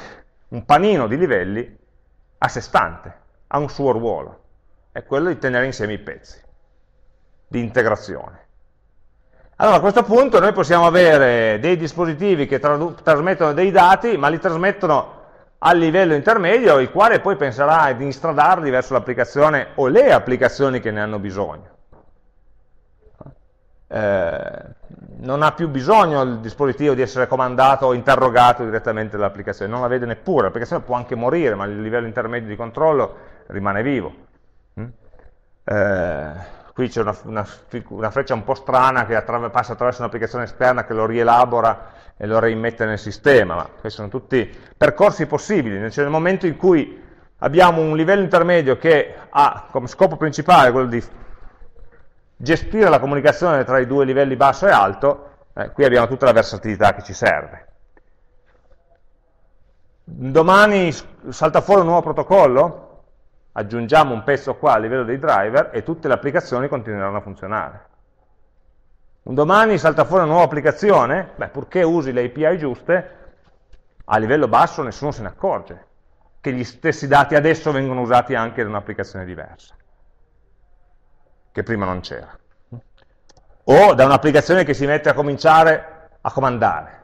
Speaker 1: un panino di livelli a sé stante, ha un suo ruolo, è quello di tenere insieme i pezzi, di integrazione. Allora a questo punto noi possiamo avere dei dispositivi che trasmettono dei dati, ma li trasmettono al livello intermedio, il quale poi penserà di instradarli verso l'applicazione o le applicazioni che ne hanno bisogno. Eh, non ha più bisogno il dispositivo di essere comandato o interrogato direttamente dall'applicazione, non la vede neppure, l'applicazione può anche morire, ma il livello intermedio di controllo rimane vivo. Mm? Eh, qui c'è una, una, una, freccia un po' strana che attraver passa attraverso un'applicazione esterna che lo rielabora e lo reimmette nel sistema, ma questi sono tutti percorsi possibili, cioè nel momento in cui abbiamo un livello intermedio che ha come scopo principale quello di gestire la comunicazione tra i due livelli basso e alto, eh, qui abbiamo tutta la versatilità che ci serve. Domani salta fuori un nuovo protocollo, aggiungiamo un pezzo qua a livello dei driver e tutte le applicazioni continueranno a funzionare. Un domani salta fuori una nuova applicazione, beh, purché usi le API giuste, a livello basso nessuno se ne accorge che gli stessi dati adesso vengono usati anche da un'applicazione diversa, che prima non c'era. O da un'applicazione che si mette a cominciare a comandare.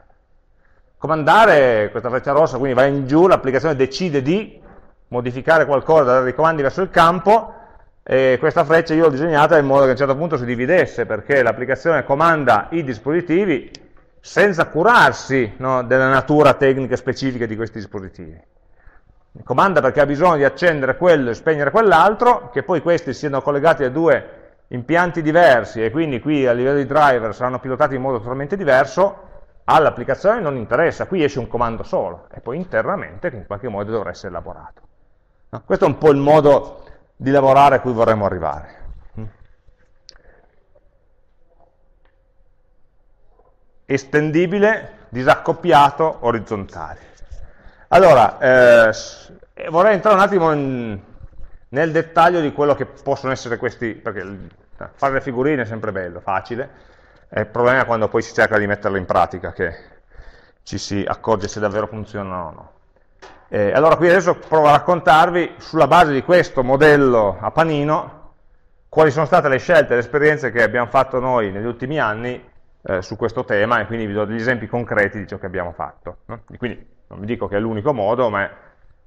Speaker 1: Comandare, questa freccia rossa, quindi va in giù, l'applicazione decide di, modificare qualcosa, dare dei comandi verso il campo, e questa freccia io l'ho disegnata in modo che a un certo punto si dividesse, perché l'applicazione comanda i dispositivi senza curarsi no, della natura tecnica specifica di questi dispositivi. Comanda perché ha bisogno di accendere quello e spegnere quell'altro, che poi questi siano collegati a due impianti diversi e quindi qui a livello di driver saranno pilotati in modo totalmente diverso, all'applicazione non interessa, qui esce un comando solo e poi internamente in qualche modo dovrà essere elaborato. No? Questo è un po' il modo di lavorare a cui vorremmo arrivare. Mm? Estendibile, disaccoppiato, orizzontale. Allora, eh, eh, vorrei entrare un attimo in, nel dettaglio di quello che possono essere questi, perché fare le figurine è sempre bello, facile, è eh, il problema quando poi si cerca di metterle in pratica, che ci si accorge se davvero funzionano o no. Eh, allora qui adesso provo a raccontarvi, sulla base di questo modello a panino, quali sono state le scelte e le esperienze che abbiamo fatto noi negli ultimi anni eh, su questo tema e quindi vi do degli esempi concreti di ciò che abbiamo fatto. No? Quindi non vi dico che è l'unico modo, ma è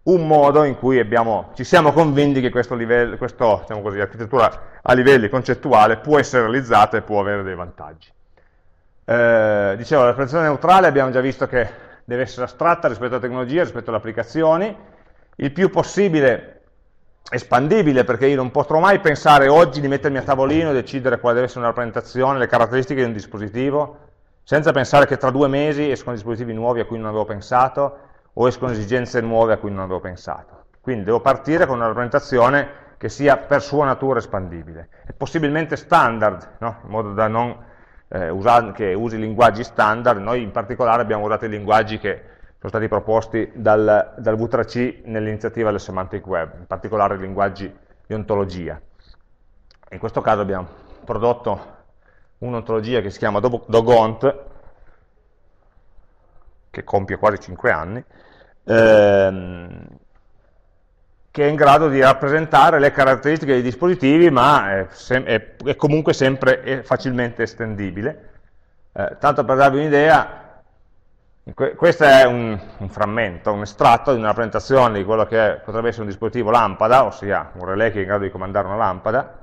Speaker 1: un modo in cui abbiamo, ci siamo convinti che questa diciamo architettura a livelli concettuale può essere realizzata e può avere dei vantaggi. Eh, dicevo, la preferenza neutrale abbiamo già visto che deve essere astratta rispetto alla tecnologia, rispetto alle applicazioni, il più possibile espandibile, perché io non potrò mai pensare oggi di mettermi a tavolino e decidere quale deve essere una rappresentazione, le caratteristiche di un dispositivo, senza pensare che tra due mesi escono dispositivi nuovi a cui non avevo pensato o escono esigenze nuove a cui non avevo pensato. Quindi devo partire con una rappresentazione che sia per sua natura espandibile e possibilmente standard, no? in modo da non eh, usando, che usi linguaggi standard, noi in particolare abbiamo usato i linguaggi che sono stati proposti dal, dal V3C nell'iniziativa del Semantic Web, in particolare i linguaggi di ontologia. In questo caso abbiamo prodotto un'ontologia che si chiama Dogont, che compie quasi 5 anni, ehm, che è in grado di rappresentare le caratteristiche dei dispositivi, ma è, è, è comunque sempre è facilmente estendibile. Eh, tanto per darvi un'idea, que questo è un, un, frammento, un estratto di una rappresentazione di quello che potrebbe essere un dispositivo lampada, ossia un relay che è in grado di comandare una lampada,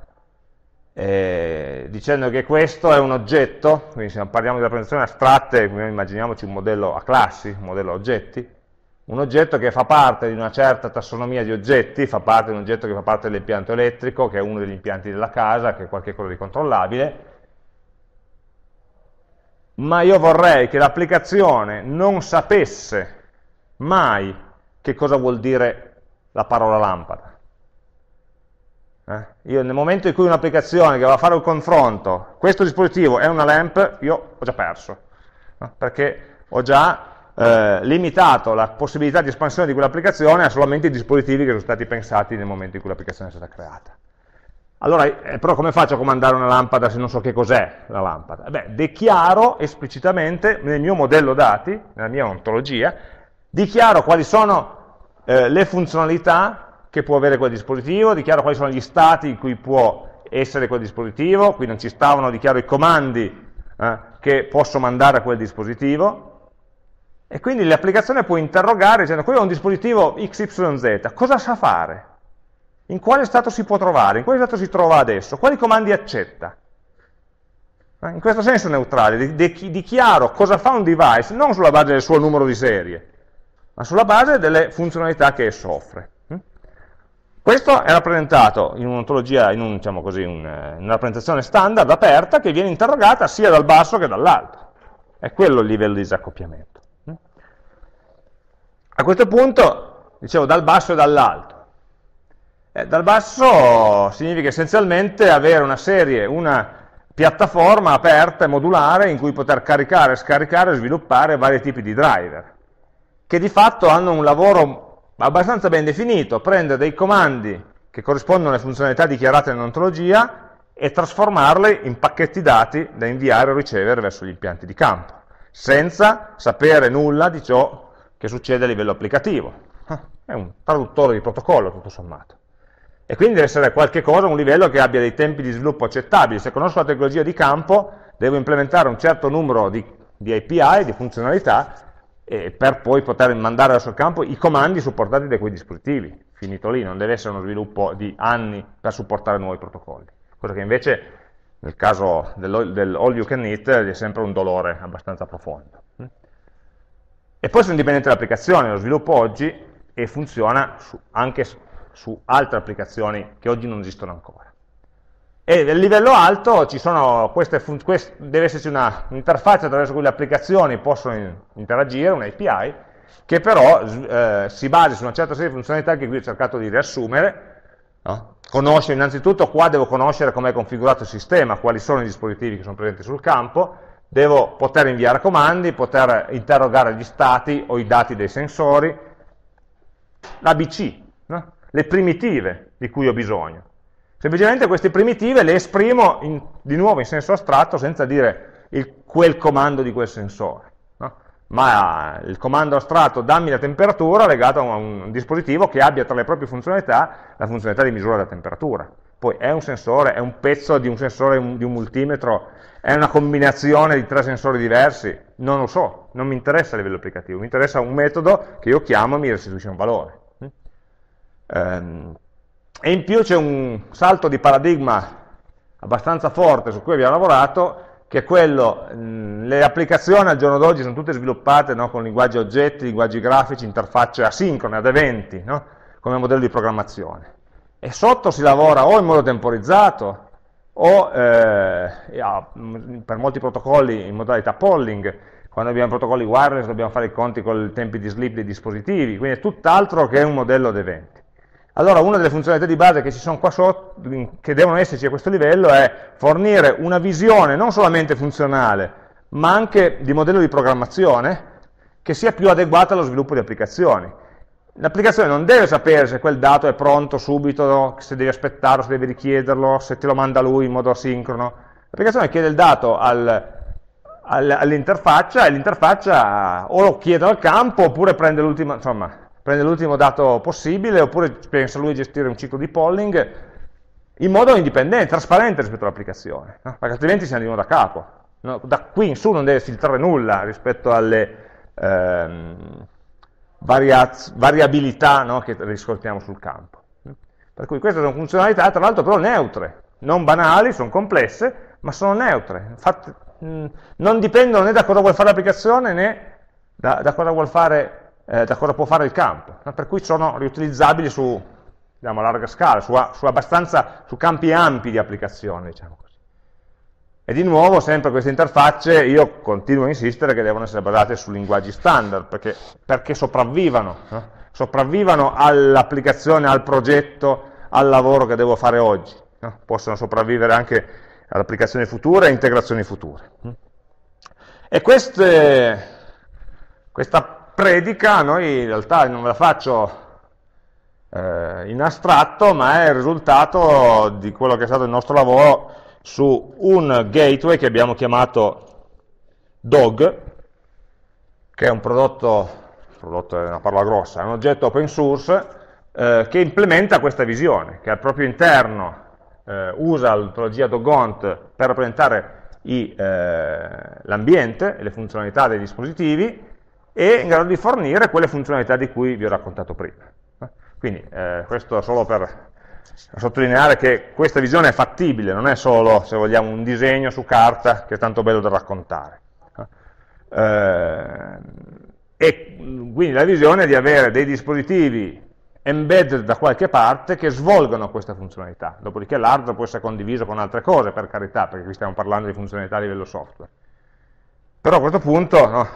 Speaker 1: eh, dicendo che questo è un oggetto, quindi se parliamo di rappresentazioni astratte, immaginiamoci un modello a classi, un modello a oggetti, un oggetto che fa parte di una certa tassonomia di oggetti, fa parte di un oggetto che fa parte dell'impianto elettrico, che è uno degli impianti della casa, che è qualche cosa di controllabile, ma io vorrei che l'applicazione non sapesse mai che cosa vuol dire la parola lampada. Eh? Io nel momento in cui un'applicazione che va a fare un confronto, questo dispositivo è una lamp, io ho già perso, no? perché ho già eh, limitato la possibilità di espansione di quell'applicazione a solamente i dispositivi che sono stati pensati nel momento in cui l'applicazione è stata creata. Allora, eh, però come faccio a comandare una lampada se non so che cos'è la lampada? Beh, dichiaro esplicitamente nel mio modello dati, nella mia ontologia, dichiaro quali sono eh, le funzionalità che può avere quel dispositivo, dichiaro quali sono gli stati in cui può essere quel dispositivo, qui non ci stavano, dichiaro i comandi eh, che posso mandare a quel dispositivo, e quindi l'applicazione può interrogare dicendo, qui ho un dispositivo XYZ, cosa sa fare? In quale stato si può trovare? In quale stato si trova adesso? Quali comandi accetta? Eh, in questo senso neutrale, dichiaro cosa fa un device non sulla base del suo numero di serie, ma sulla base delle funzionalità che esso offre. Mm? Questo è rappresentato in un'ontologia, in, un, diciamo così, un, in eh, una rappresentazione standard aperta che viene interrogata sia dal basso che dall'alto. È quello il livello di disaccoppiamento. A questo punto, dicevo, dal basso e dall'alto. Eh, dal basso significa essenzialmente avere una serie, una piattaforma aperta e modulare in cui poter caricare, scaricare e sviluppare vari tipi di driver, che di fatto hanno un lavoro abbastanza ben definito, prende dei comandi che corrispondono alle funzionalità dichiarate nell'ontologia e trasformarle in pacchetti dati da inviare o ricevere verso gli impianti di campo, senza sapere nulla di ciò che succede a livello applicativo. Ah, è un traduttore di protocollo, tutto sommato. E quindi deve essere qualche cosa, un livello che abbia dei tempi di sviluppo accettabili. Se conosco la tecnologia di campo, devo implementare un certo numero di, di API, di funzionalità, eh, per poi poter mandare verso il campo i comandi supportati da quei dispositivi. Finito lì, non deve essere uno sviluppo di anni per supportare nuovi protocolli. Cosa che invece, nel caso dell'all dell you can eat, è sempre un dolore abbastanza profondo. E poi sono dipendenti dall'applicazione, lo sviluppo oggi e funziona su, anche su, su altre applicazioni che oggi non esistono ancora. E nel livello alto queste, queste, deve esserci un'interfaccia attraverso cui le applicazioni possono in, interagire, un'API, che però eh, si basa su una certa serie di funzionalità che qui ho cercato di riassumere, no? conoscere innanzitutto qua devo conoscere com'è configurato il sistema, quali sono i dispositivi che sono presenti sul campo, devo poter inviare comandi, poter interrogare gli stati o i dati dei sensori, l'ABC, no? le primitive di cui ho bisogno. Semplicemente queste primitive le esprimo in, di nuovo in senso astratto senza dire il, quel comando di quel sensore, no? ma il comando astratto dammi la temperatura legato a un, a un dispositivo che abbia tra le proprie funzionalità la funzionalità di misura della temperatura. Poi è un sensore, è un pezzo di un sensore, di un multimetro, è una combinazione di tre sensori diversi, non lo so, non mi interessa a livello applicativo, mi interessa un metodo che io chiamo e mi restituisce un valore. Ehm, e in più c'è un salto di paradigma abbastanza forte su cui abbiamo lavorato, che è quello, le applicazioni al giorno d'oggi sono tutte sviluppate no, con linguaggi oggetti, linguaggi grafici, interfacce asincrone, ad eventi, no, come modello di programmazione e sotto si lavora o in modo temporizzato o eh, mm, per molti protocolli in modalità polling, quando abbiamo protocolli wireless dobbiamo fare i conti con i tempi di sleep dei dispositivi, quindi è tutt'altro che un modello ad eventi. Allora una delle funzionalità di base che ci sono qua sotto, che devono esserci a questo livello, è fornire una visione non solamente funzionale, ma anche di modello di programmazione che sia più adeguata allo sviluppo di applicazioni l'applicazione non deve sapere se quel dato è pronto subito, se devi aspettarlo, se devi richiederlo, se te lo manda lui in modo asincrono. L'applicazione chiede il dato al, al, all'interfaccia e l'interfaccia o lo chiede al campo oppure prende l'ultimo dato possibile oppure pensa lui a gestire un ciclo di polling in modo indipendente, trasparente rispetto all'applicazione, no? perché altrimenti si andiamo da capo. No? Da qui in su non deve filtrare nulla rispetto alle... Ehm, variabilità no, che riscontriamo sul campo. Per cui queste sono funzionalità, tra l'altro però neutre, non banali, sono complesse, ma sono neutre, Fatte, mm, non dipendono né da cosa vuole fare l'applicazione né da, da, cosa fare, eh, da, cosa può fare il campo, per cui sono riutilizzabili su diciamo, larga scala, su, su, su campi ampi di applicazione. Diciamo. E di nuovo, sempre queste interfacce, io continuo a insistere che devono essere basate su linguaggi standard, perché, perché sopravvivano, no? Eh? sopravvivano all'applicazione, al progetto, al lavoro che devo fare oggi. No? Eh? Possono sopravvivere anche ad applicazioni future e integrazioni future. Eh? E queste, questa predica, noi in realtà non ve la faccio eh, in astratto, ma è il risultato di quello che è stato il nostro lavoro su un gateway che abbiamo chiamato DOG, che è un prodotto, prodotto è una parola grossa, è un oggetto open source eh, che implementa questa visione, che al proprio interno eh, usa l'ontologia DOGONT per rappresentare eh, l'ambiente e le funzionalità dei dispositivi e in grado di fornire quelle funzionalità di cui vi ho raccontato prima. Quindi eh, questo solo per a sottolineare che questa visione è fattibile, non è solo, se vogliamo, un disegno su carta che è tanto bello da raccontare. Eh, e quindi la visione è di avere dei dispositivi embedded da qualche parte che svolgono questa funzionalità, dopodiché l'hardware può essere condiviso con altre cose, per carità, perché qui stiamo parlando di funzionalità a livello software. Però a questo punto no,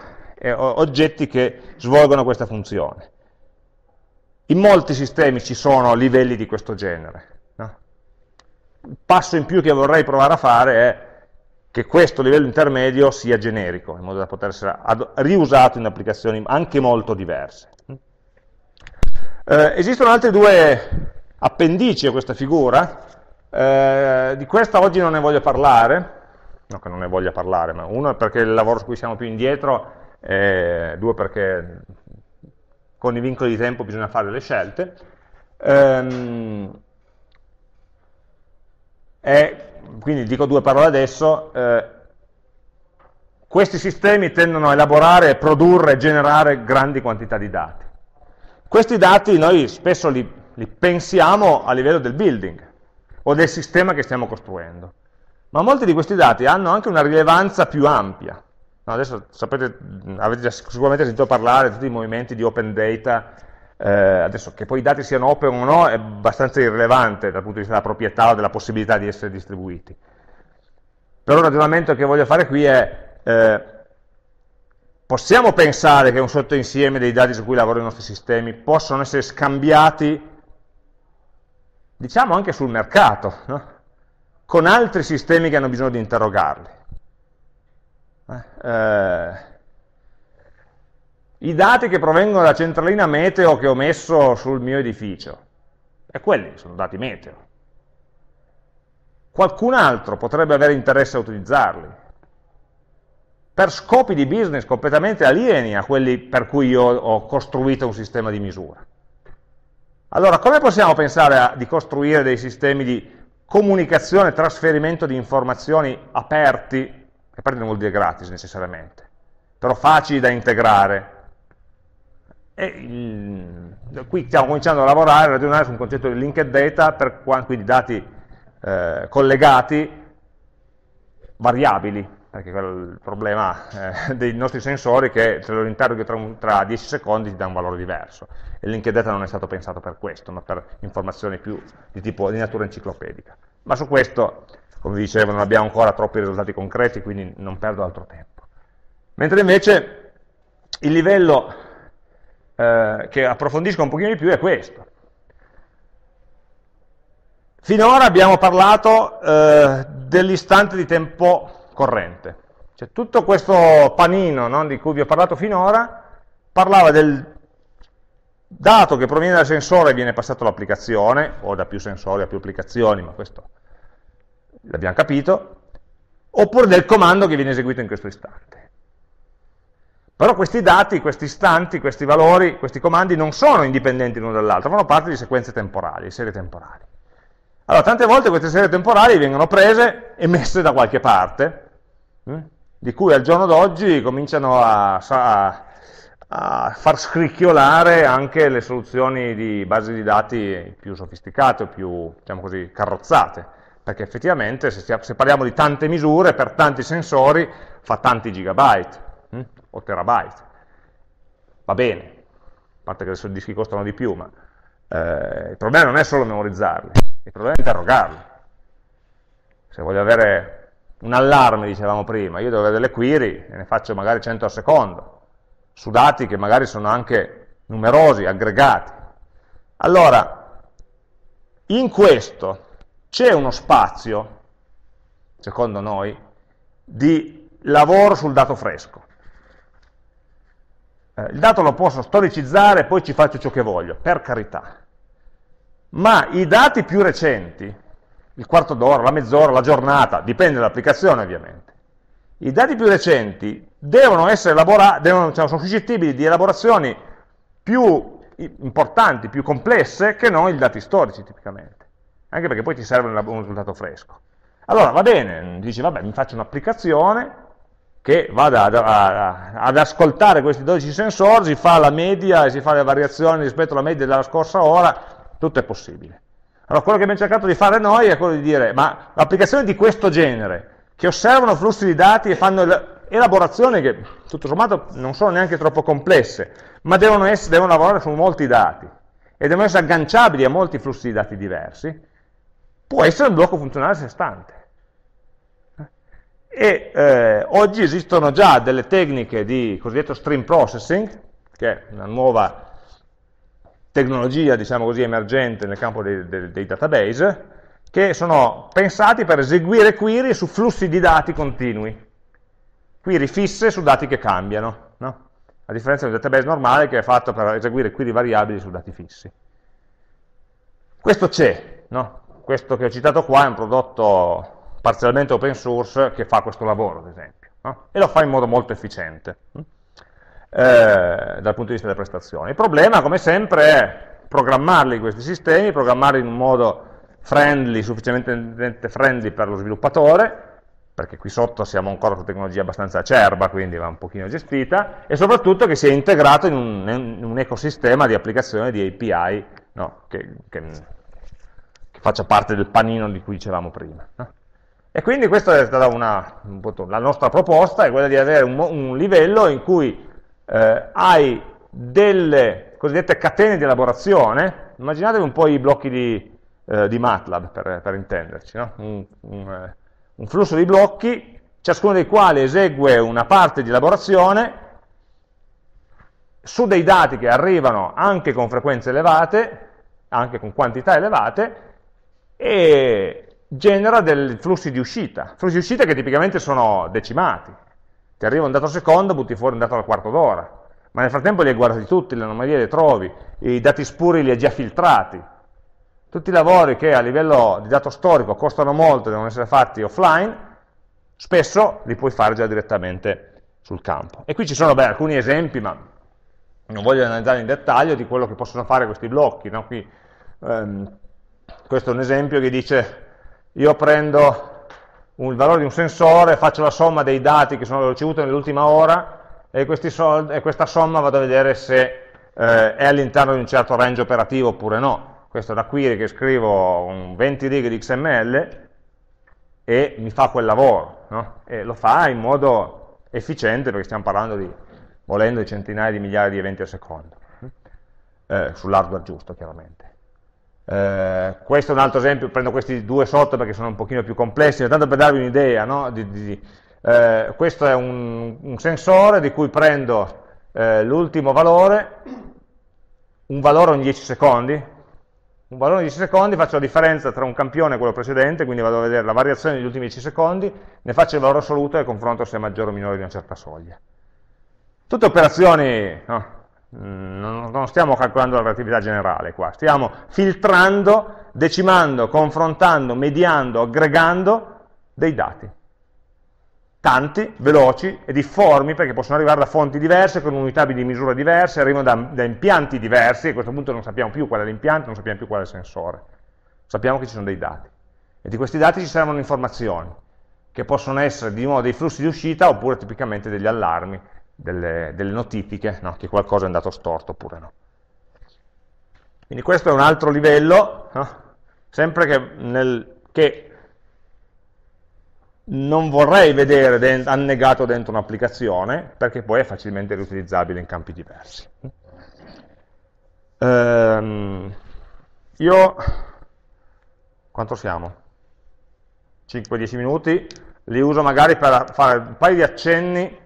Speaker 1: oggetti che svolgono questa funzione. In molti sistemi ci sono livelli di questo genere. No? Il passo in più che vorrei provare a fare è che questo livello intermedio sia generico, in modo da poter essere riusato in applicazioni anche molto diverse. Eh, esistono altri due appendici a questa figura, eh, di questa oggi non ne voglio parlare, no che non ne voglia parlare, ma uno perché il lavoro su cui siamo più indietro, eh, due perché con i vincoli di tempo bisogna fare le scelte, ehm, è, quindi dico due parole adesso, eh, questi sistemi tendono a elaborare, produrre, e generare grandi quantità di dati. Questi dati noi spesso li, li pensiamo a livello del building o del sistema che stiamo costruendo, ma molti di questi dati hanno anche una rilevanza più ampia. No, adesso sapete, avete sicuramente sentito parlare di tutti i movimenti di open data, eh, adesso che poi i dati siano open o no è abbastanza irrilevante dal punto di vista della proprietà o della possibilità di essere distribuiti. Però il ragionamento che voglio fare qui è, eh, possiamo pensare che un sottoinsieme dei dati su cui lavorano i nostri sistemi possono essere scambiati, diciamo anche sul mercato, no? con altri sistemi che hanno bisogno di interrogarli eh, eh, I dati che provengono dalla centralina meteo che ho messo sul mio edificio, e quelli sono dati meteo. Qualcun altro potrebbe avere interesse a utilizzarli per scopi di business completamente alieni a quelli per cui io ho costruito un sistema di misura. Allora, come possiamo pensare a, di costruire dei sistemi di comunicazione, trasferimento di informazioni aperti a parte non vuol dire gratis necessariamente, però facili da integrare. Il, qui stiamo cominciando a lavorare, a ragionare su un concetto di linked data, per, quindi dati eh, collegati variabili, perché quello è il problema eh, dei nostri sensori che se lo interroghi tra, tra 10 secondi ti dà un valore diverso. E linked data non è stato pensato per questo, ma per informazioni più di, tipo, di natura enciclopedica. Ma su questo come vi dicevo non abbiamo ancora troppi risultati concreti, quindi non perdo altro tempo. Mentre invece il livello eh, che approfondisco un pochino di più è questo. Finora abbiamo parlato eh, dell'istante di tempo corrente, cioè tutto questo panino no, di cui vi ho parlato finora parlava del dato che proviene dal sensore e viene passato all'applicazione, o da più sensori a più applicazioni, ma questo l'abbiamo capito, oppure del comando che viene eseguito in questo istante. Però questi dati, questi istanti, questi valori, questi comandi non sono indipendenti l'uno dall'altro, fanno parte di sequenze temporali, di serie temporali. Allora, tante volte queste serie temporali vengono prese e messe da qualche parte, eh? di cui al giorno d'oggi cominciano a, a, a, far scricchiolare anche le soluzioni di basi di dati più sofisticate, più, diciamo così, carrozzate perché effettivamente se, stia, se, parliamo di tante misure per tanti sensori fa tanti gigabyte hm? o terabyte va bene a parte che adesso i dischi costano di più ma eh, il problema non è solo memorizzarli il problema è interrogarli se voglio avere un allarme dicevamo prima io devo avere delle query e ne faccio magari 100 al secondo su dati che magari sono anche numerosi, aggregati allora in questo c'è uno spazio, secondo noi, di lavoro sul dato fresco. Eh, il dato lo posso storicizzare e poi ci faccio ciò che voglio, per carità. Ma i dati più recenti, il quarto d'ora, la mezz'ora, la giornata, dipende dall'applicazione ovviamente, i dati più recenti devono essere elaborati, diciamo, sono suscettibili di elaborazioni più importanti, più complesse che non i dati storici tipicamente anche perché poi ti serve un risultato fresco. Allora va bene, dici vabbè mi faccio un'applicazione che vada ad, a, ad, ascoltare questi 12 sensori, si fa la media e si fa le variazioni rispetto alla media della scorsa ora, tutto è possibile. Allora quello che abbiamo cercato di fare noi è quello di dire ma l'applicazione di questo genere, che osservano flussi di dati e fanno elaborazioni che tutto sommato non sono neanche troppo complesse, ma devono, essere, devono lavorare su molti dati e devono essere agganciabili a molti flussi di dati diversi, può essere un blocco funzionale a sé stante. E eh, oggi esistono già delle tecniche di cosiddetto stream processing, che è una nuova tecnologia, diciamo così, emergente nel campo dei, dei, dei database, che sono pensati per eseguire query su flussi di dati continui, query fisse su dati che cambiano, no? a differenza del database normale che è fatto per eseguire query variabili su dati fissi. Questo c'è, no? questo che ho citato qua è un prodotto parzialmente open source che fa questo lavoro, ad esempio, no? e lo fa in modo molto efficiente mm? eh, dal punto di vista delle prestazioni. Il problema, come sempre, è programmarli questi sistemi, programmarli in un modo friendly, sufficientemente friendly per lo sviluppatore, perché qui sotto siamo ancora con tecnologia abbastanza acerba, quindi va un pochino gestita, e soprattutto che sia integrato in un, in un ecosistema di applicazioni, di API, no? che, che faccia parte del panino di cui dicevamo prima. E quindi questa è stata una, la nostra proposta, è quella di avere un, un livello in cui eh, hai delle cosiddette catene di elaborazione, immaginatevi un po' i blocchi di, eh, di MATLAB per, per intenderci, no? un, un, eh, un flusso di blocchi, ciascuno dei quali esegue una parte di elaborazione su dei dati che arrivano anche con frequenze elevate, anche con quantità elevate, e genera dei flussi di uscita, flussi di uscita che tipicamente sono decimati, ti arriva un dato secondo, butti fuori un dato al quarto d'ora, ma nel frattempo li hai guardati tutti, le anomalie le trovi, i dati spuri li hai già filtrati, tutti i lavori che a livello di dato storico costano molto, e devono essere fatti offline, spesso li puoi fare già direttamente sul campo. E qui ci sono beh, alcuni esempi, ma non voglio analizzare in dettaglio, di quello che possono fare questi blocchi, no? qui, ehm, questo è un esempio che dice io prendo il valore di un sensore, faccio la somma dei dati che sono ricevuti nell'ultima ora e, soldi, e, questa somma vado a vedere se eh, è all'interno di un certo range operativo oppure no. Questo è una query che scrivo 20 righe di XML e mi fa quel lavoro, no? e lo fa in modo efficiente perché stiamo parlando di, volendo, di centinaia di migliaia di eventi al secondo, eh, sull'hardware giusto chiaramente. Eh, questo è un altro esempio, prendo questi due sotto perché sono un pochino più complessi, tanto per darvi un'idea, no? eh, questo è un, un, sensore di cui prendo eh, l'ultimo valore, un valore ogni 10 secondi, un valore ogni 10 secondi, faccio la differenza tra un campione e quello precedente, quindi vado a vedere la variazione degli ultimi 10 secondi, ne faccio il valore assoluto e confronto se è maggiore o minore di una certa soglia. Tutte operazioni no? non, non stiamo calcolando la relatività generale qua, stiamo filtrando, decimando, confrontando, mediando, aggregando dei dati. Tanti, veloci e difformi perché possono arrivare da fonti diverse, con unità di misura diverse, arrivano da, da impianti diversi e a questo punto non sappiamo più qual è l'impianto, non sappiamo più qual è il sensore. Sappiamo che ci sono dei dati e di questi dati ci servono informazioni che possono essere di nuovo dei flussi di uscita oppure tipicamente degli allarmi delle, delle notifiche, no? che qualcosa è andato storto oppure no. Quindi questo è un altro livello, no? sempre che, nel, che, non vorrei vedere de annegato dentro un'applicazione, perché poi è facilmente riutilizzabile in campi diversi. Ehm, io, quanto siamo? 5-10 minuti, li uso magari per fare un paio di accenni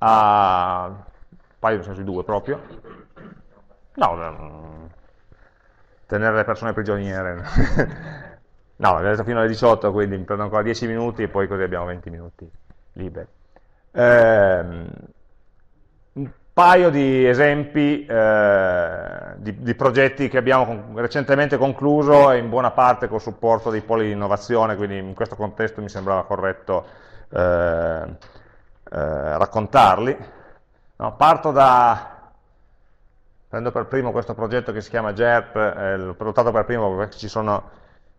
Speaker 1: a... un paio ne sono proprio, no, tenere le persone prigioniere, no, abbiamo detto fino alle 18, quindi mi prendo ancora 10 minuti e poi così abbiamo 20 minuti liberi. Eh, un paio di esempi eh, di, di, progetti che abbiamo con, recentemente concluso e in buona parte col supporto dei poli di innovazione, quindi in questo contesto mi sembrava corretto eh, eh, raccontarli. No, parto da, prendo per primo questo progetto che si chiama GERP, eh, l'ho adottato per primo perché ci sono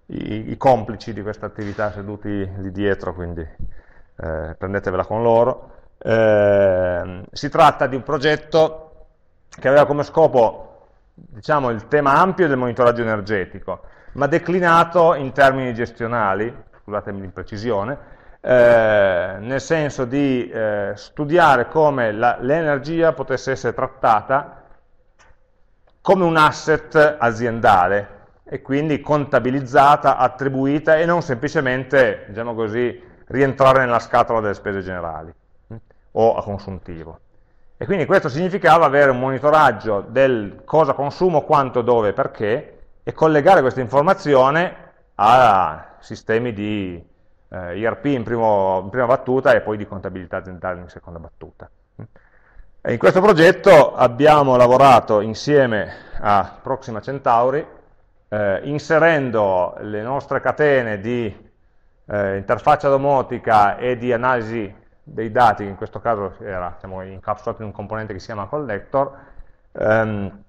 Speaker 1: i, i complici di questa attività seduti lì dietro, quindi eh, prendetevela con loro. Eh, si tratta di un progetto che aveva come scopo diciamo, il tema ampio del monitoraggio energetico, ma declinato in termini gestionali, scusatemi l'imprecisione, eh, nel senso di eh, studiare come l'energia potesse essere trattata come un asset aziendale e quindi contabilizzata, attribuita e non semplicemente, diciamo così, rientrare nella scatola delle spese generali mh, mm, o a consuntivo. E quindi questo significava avere un monitoraggio del cosa consumo, quanto, dove, perché e collegare questa informazione a sistemi di eh, IRP in, primo, in, prima battuta e poi di contabilità aziendale in seconda battuta. Mm. E in questo progetto abbiamo lavorato insieme a Proxima Centauri eh, inserendo le nostre catene di eh, interfaccia domotica e di analisi dei dati, in questo caso era diciamo, incapsulato in un componente che si chiama collector, ehm,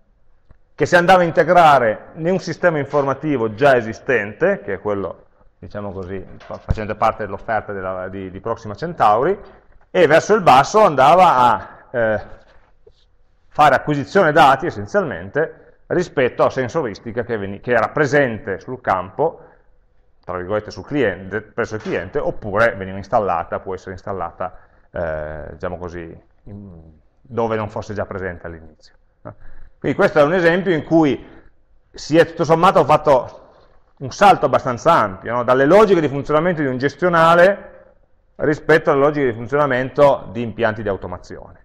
Speaker 1: che si andava a integrare in un sistema informativo già esistente, che è quello diciamo così, facendo parte dell'offerta di, di, Proxima Centauri, e verso il basso andava a eh, fare acquisizione dati essenzialmente rispetto a sensoristica che, che era presente sul campo tra virgolette sul cliente, presso il cliente, oppure veniva installata, può essere installata, eh, diciamo così, in, dove non fosse già presente all'inizio. Quindi questo è un esempio in cui si è tutto sommato fatto un salto abbastanza ampio, no? dalle logiche di funzionamento di un gestionale rispetto alle logiche di funzionamento di impianti di automazione.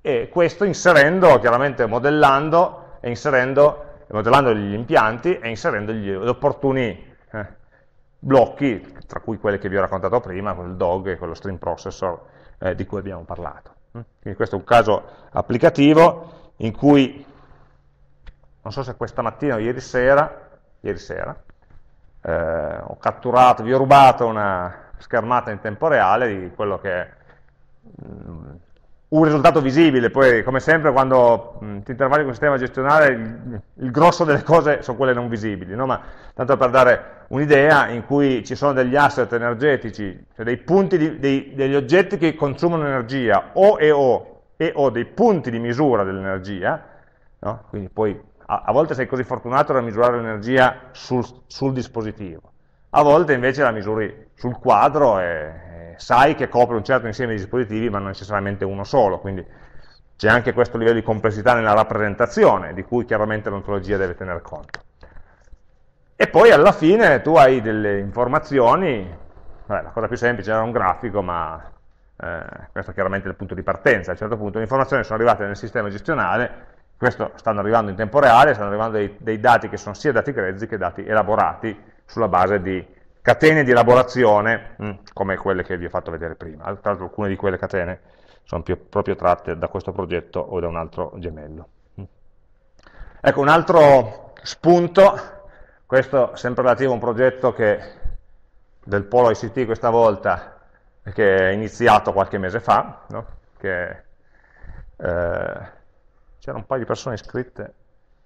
Speaker 1: E questo inserendo, chiaramente modellando, e inserendo, modellando gli impianti e inserendo gli, opportuni eh, blocchi, tra cui quelli che vi ho raccontato prima, con il dog e quello stream processor eh, di cui abbiamo parlato. Mm? Quindi questo è un caso applicativo in cui, non so se questa mattina o ieri sera, ieri sera, eh, ho catturato, vi ho rubato una schermata in tempo reale di quello che è mm, un risultato visibile, poi come sempre quando mm, ti intervalli con un sistema gestionale il, il, grosso delle cose sono quelle non visibili, no? ma tanto per dare un'idea in cui ci sono degli asset energetici, cioè dei punti di, dei, degli oggetti che consumano energia, O e O, e ho dei punti di misura dell'energia, no? quindi poi a, a volte sei così fortunato da misurare l'energia sul, sul, dispositivo, a volte invece la misuri sul quadro e, e sai che copre un certo insieme di dispositivi ma non necessariamente uno solo, quindi c'è anche questo livello di complessità nella rappresentazione di cui chiaramente l'ontologia deve tener conto. E poi alla fine tu hai delle informazioni, vabbè, la cosa più semplice era un grafico, ma eh, questo è chiaramente il punto di partenza, a un certo punto le informazioni sono arrivate nel sistema gestionale questo stanno arrivando in tempo reale, stanno arrivando dei, dei dati che sono sia dati grezzi che dati elaborati sulla base di catene di elaborazione, mh, mm, come quelle che vi ho fatto vedere prima. Tra l'altro alcune di quelle catene sono più, proprio tratte da questo progetto o da un altro gemello. Mm. Ecco, un altro spunto, questo sempre relativo a un progetto che, del Polo ICT questa volta, che è iniziato qualche mese fa, no? che eh, c'erano un paio di persone iscritte,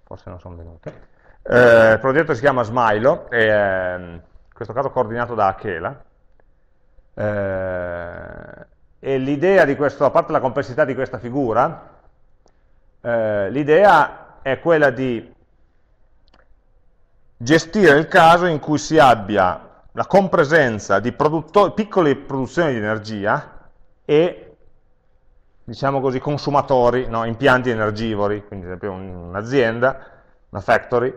Speaker 1: forse non sono venute. Eh, il progetto si chiama Smilo, e, eh, in questo caso coordinato da Achela. Eh, e l'idea di questo, a parte la complessità di questa figura, eh, l'idea è quella di gestire il caso in cui si abbia la compresenza di piccole produzioni di energia e diciamo così, consumatori, no, impianti energivori, quindi ad esempio un'azienda, una factory,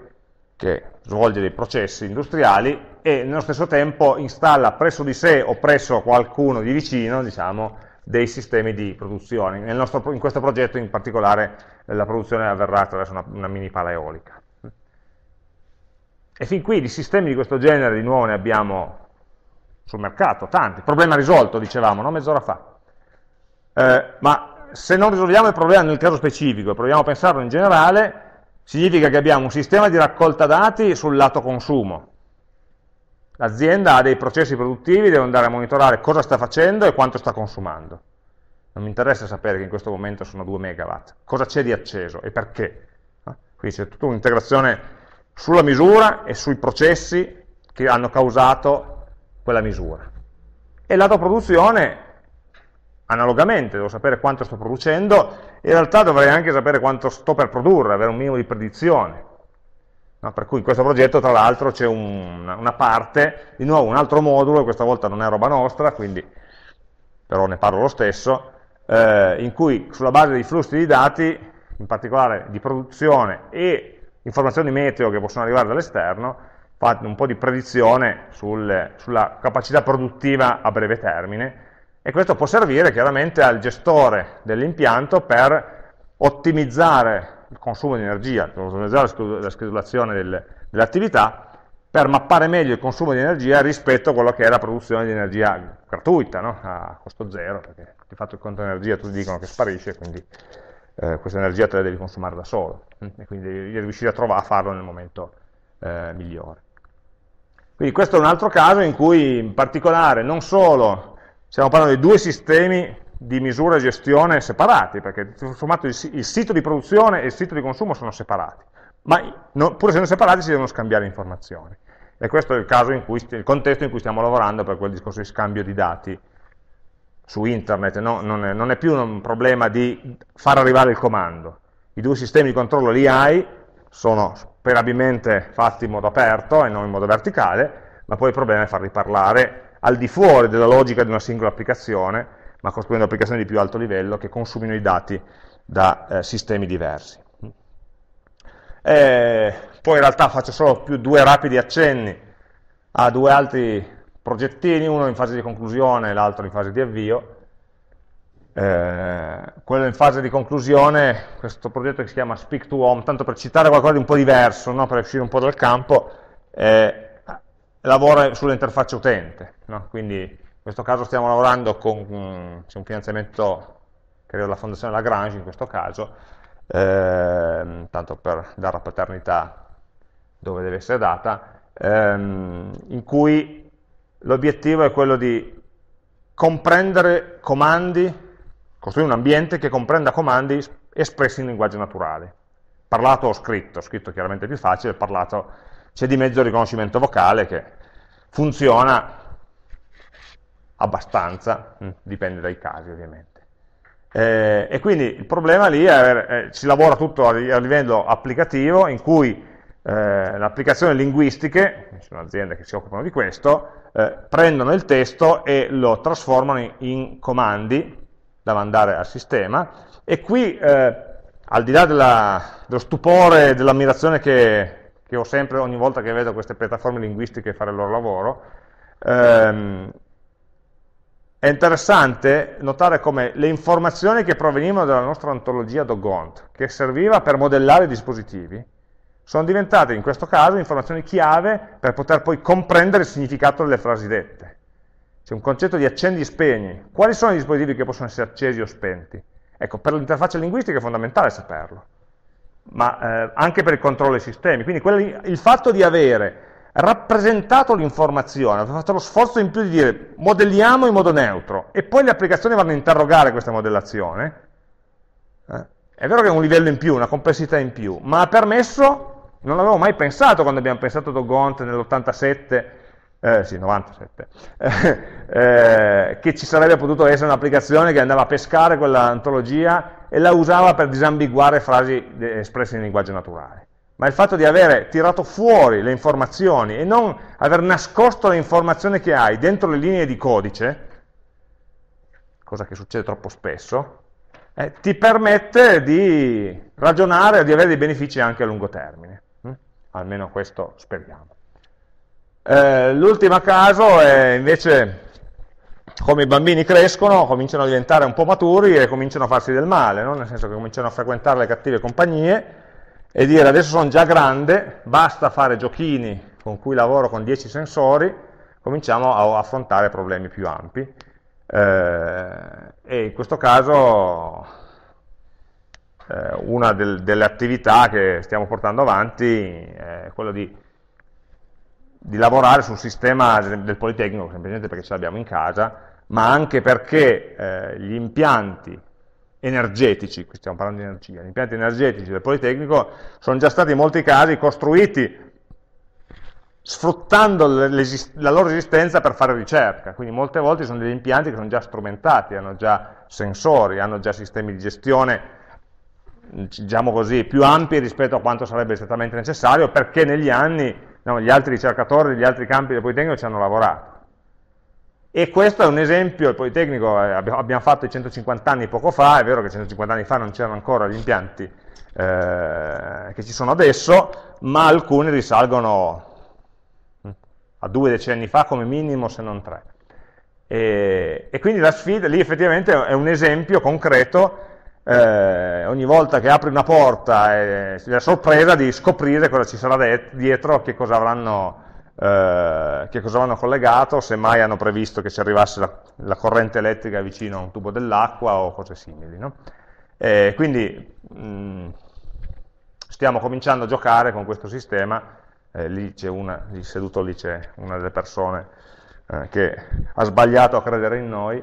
Speaker 1: che svolge dei processi industriali e nello stesso tempo installa presso di sé o presso qualcuno di vicino, diciamo, dei sistemi di produzione. Nostro, in questo progetto in particolare la produzione avverrà attraverso una, una mini pala eolica. E fin qui di sistemi di questo genere di nuovo ne abbiamo sul mercato, tanti. Problema risolto, dicevamo, no? mezz'ora fa. Eh, ma se non risolviamo il problema nel caso specifico e proviamo a pensarlo in generale, significa che abbiamo un sistema di raccolta dati sul lato consumo. L'azienda ha dei processi produttivi, deve andare a monitorare cosa sta facendo e quanto sta consumando. Non mi interessa sapere che in questo momento sono 2 megawatt, cosa c'è di acceso e perché. Eh? Quindi c'è tutta un'integrazione sulla misura e sui processi che hanno causato quella misura. E lato produzione analogamente devo sapere quanto sto producendo, in realtà dovrei anche sapere quanto sto per produrre, avere un minimo di predizione. No, per cui in questo progetto tra l'altro c'è un, una parte, di nuovo un altro modulo, questa volta non è roba nostra, quindi però ne parlo lo stesso, eh, in cui sulla base dei flussi di dati, in particolare di produzione e informazioni meteo che possono arrivare dall'esterno, fate un po' di predizione sul, sulla capacità produttiva a breve termine, e questo può servire chiaramente al gestore dell'impianto per ottimizzare il consumo di energia, per ottimizzare la schedulazione dell'attività, per mappare meglio il consumo di energia rispetto a quello che è la produzione di energia gratuita, no? a costo zero, perché di fatto il conto di energia tutti dicono che sparisce, quindi eh, questa energia te la devi consumare da solo, mm, e quindi devi riuscire a, trovare, a farlo nel momento eh, migliore. Quindi questo è un altro caso in cui in particolare non solo Stiamo parlando di due sistemi di misura e gestione separati, perché sommato, il sito di produzione e il sito di consumo sono separati, ma no, pur essendo separati si devono scambiare informazioni. E questo è il, caso in cui, il contesto in cui stiamo lavorando per quel discorso di scambio di dati su internet, no, non, è, non, è, più un problema di far arrivare il comando. I due sistemi di controllo, l'IAI, sono sperabilmente fatti in modo aperto e non in modo verticale, ma poi il problema è farli parlare al di fuori della logica di una singola applicazione, ma costruendo applicazioni di più alto livello che consumino i dati da eh, sistemi diversi. E poi in realtà faccio solo più due rapidi accenni a due altri progettini, uno in fase di conclusione e l'altro in fase di avvio. Eh, quello in fase di conclusione, questo progetto che si chiama Speak to Home, tanto per citare qualcosa di un po' diverso, no? per uscire un po' dal campo, eh, lavora sull'interfaccia utente, no? quindi in questo caso stiamo lavorando con mm, c'è un finanziamento credo della Fondazione Lagrange in questo caso, ehm, tanto per dare la paternità dove deve essere data, ehm, in cui l'obiettivo è quello di comprendere comandi, costruire un ambiente che comprenda comandi espressi in linguaggio naturale, parlato o scritto, scritto chiaramente è più facile, parlato c'è di mezzo il riconoscimento vocale che funziona abbastanza, mm, dipende dai casi ovviamente. Eh, e quindi il problema lì è, eh, si lavora tutto a, livello applicativo in cui eh, le applicazioni linguistiche, ci sono aziende che si occupano di questo, eh, prendono il testo e lo trasformano in comandi da mandare al sistema e qui eh, al di là della, dello stupore, e dell'ammirazione che che ho sempre ogni volta che vedo queste piattaforme linguistiche fare il loro lavoro, ehm, è interessante notare come le informazioni che provenivano dalla nostra antologia Dogont, che serviva per modellare i dispositivi, sono diventate in questo caso informazioni chiave per poter poi comprendere il significato delle frasi dette. C'è un concetto di accendi e spegni. Quali sono i dispositivi che possono essere accesi o spenti? Ecco, per l'interfaccia linguistica è fondamentale saperlo ma eh, anche per il controllo dei sistemi. Quindi quelli, il fatto di avere rappresentato l'informazione, aveva fatto lo sforzo in più di dire modelliamo in modo neutro e poi le applicazioni vanno a interrogare questa modellazione, eh, è vero che è un livello in più, una complessità in più, ma ha permesso, non l'avevo mai pensato quando abbiamo pensato a Dogont nell'87, eh, sì, 97, eh, che ci sarebbe potuto essere un'applicazione che andava a pescare quell'antologia e la usava per disambiguare frasi eh, espresse in linguaggio naturale. Ma il fatto di avere tirato fuori le informazioni e non aver nascosto le informazioni che hai dentro le linee di codice, cosa che succede troppo spesso, eh, ti permette di ragionare e di avere dei benefici anche a lungo termine. Mm? Almeno questo speriamo. Eh, L'ultimo caso è invece come i bambini crescono, cominciano a diventare un po' maturi e cominciano a farsi del male, no? nel senso che cominciano a frequentare le cattive compagnie e dire adesso sono già grande, basta fare giochini con cui lavoro con 10 sensori, cominciamo a affrontare problemi più ampi. Eh, e in questo caso eh, una del, delle attività che stiamo portando avanti è quella di di lavorare sul sistema del Politecnico, semplicemente perché ce l'abbiamo in casa, ma anche perché eh, gli impianti energetici, qui stiamo parlando di energia, gli impianti energetici del Politecnico sono già stati in molti casi costruiti sfruttando la loro esistenza per fare ricerca, quindi molte volte sono degli impianti che sono già strumentati, hanno già sensori, hanno già sistemi di gestione, diciamo così, più ampi rispetto a quanto sarebbe esattamente necessario, perché negli anni no, gli altri ricercatori degli altri campi del Politecnico ci hanno lavorato. E questo è un esempio, il Politecnico eh, abbiamo fatto i 150 anni poco fa, è vero che 150 anni fa non c'erano ancora gli impianti eh, che ci sono adesso, ma alcuni risalgono mm, a due decenni fa come minimo se non tre. E, e quindi la sfida lì effettivamente è un esempio concreto eh, ogni volta che apri una porta eh, la sorpresa di scoprire cosa ci sarà dietro, che cosa avranno, eh, che cosa avranno collegato, se mai hanno previsto che ci arrivasse la, la corrente elettrica vicino a un tubo dell'acqua o cose simili. No? Eh, quindi mh, mm, stiamo cominciando a giocare con questo sistema, eh, lì c'è una, lì seduto lì c'è una delle persone eh, che ha sbagliato a credere in noi,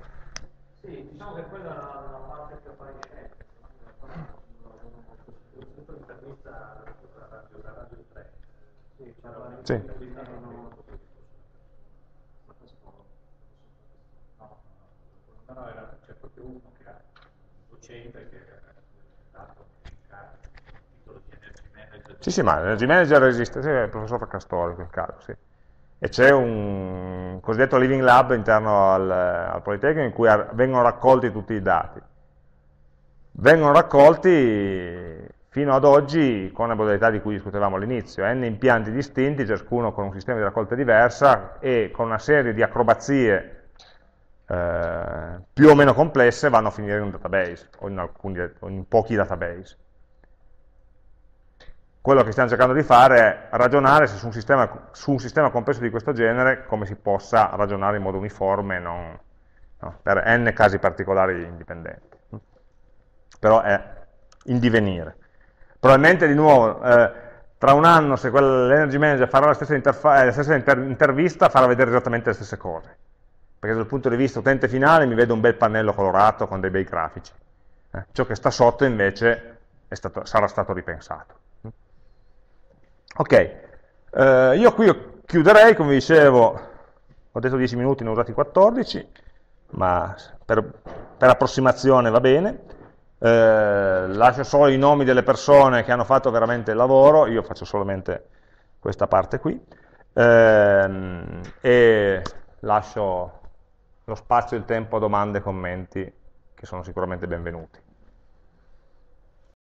Speaker 1: Sì. Sì, sì, ma l'energy manager esiste, sì, è il professor Fracastori in quel caso, sì. E c'è un cosiddetto living lab interno al, al Politecnico in cui vengono raccolti tutti i dati. Vengono raccolti Fino ad oggi, con la modalità di cui discutevamo all'inizio, n eh, impianti distinti, ciascuno con un sistema di raccolta diversa e con una serie di acrobazie eh, più o meno complesse vanno a finire in un database o in, alcuni, o in pochi database. Quello che stiamo cercando di fare è ragionare su un, sistema, su un sistema complesso di questo genere come si possa ragionare in modo uniforme non, no, per n casi particolari indipendenti. Però è in divenire. Probabilmente di nuovo eh, tra un anno se l'energy manager farà la stessa, eh, la stessa inter intervista farà vedere esattamente le stesse cose, perché dal punto di vista utente finale mi vedo un bel pannello colorato con dei bei grafici. Eh, ciò che sta sotto invece stato, sarà stato ripensato. Ok, eh, io qui chiuderei, come dicevo, ho detto 10 minuti, ne ho usati 14, ma per, per approssimazione va bene. Eh, lascio solo i nomi delle persone che hanno fatto veramente il lavoro, io faccio solamente questa parte qui, ehm, e lascio lo spazio e il tempo a domande e commenti che sono sicuramente benvenuti.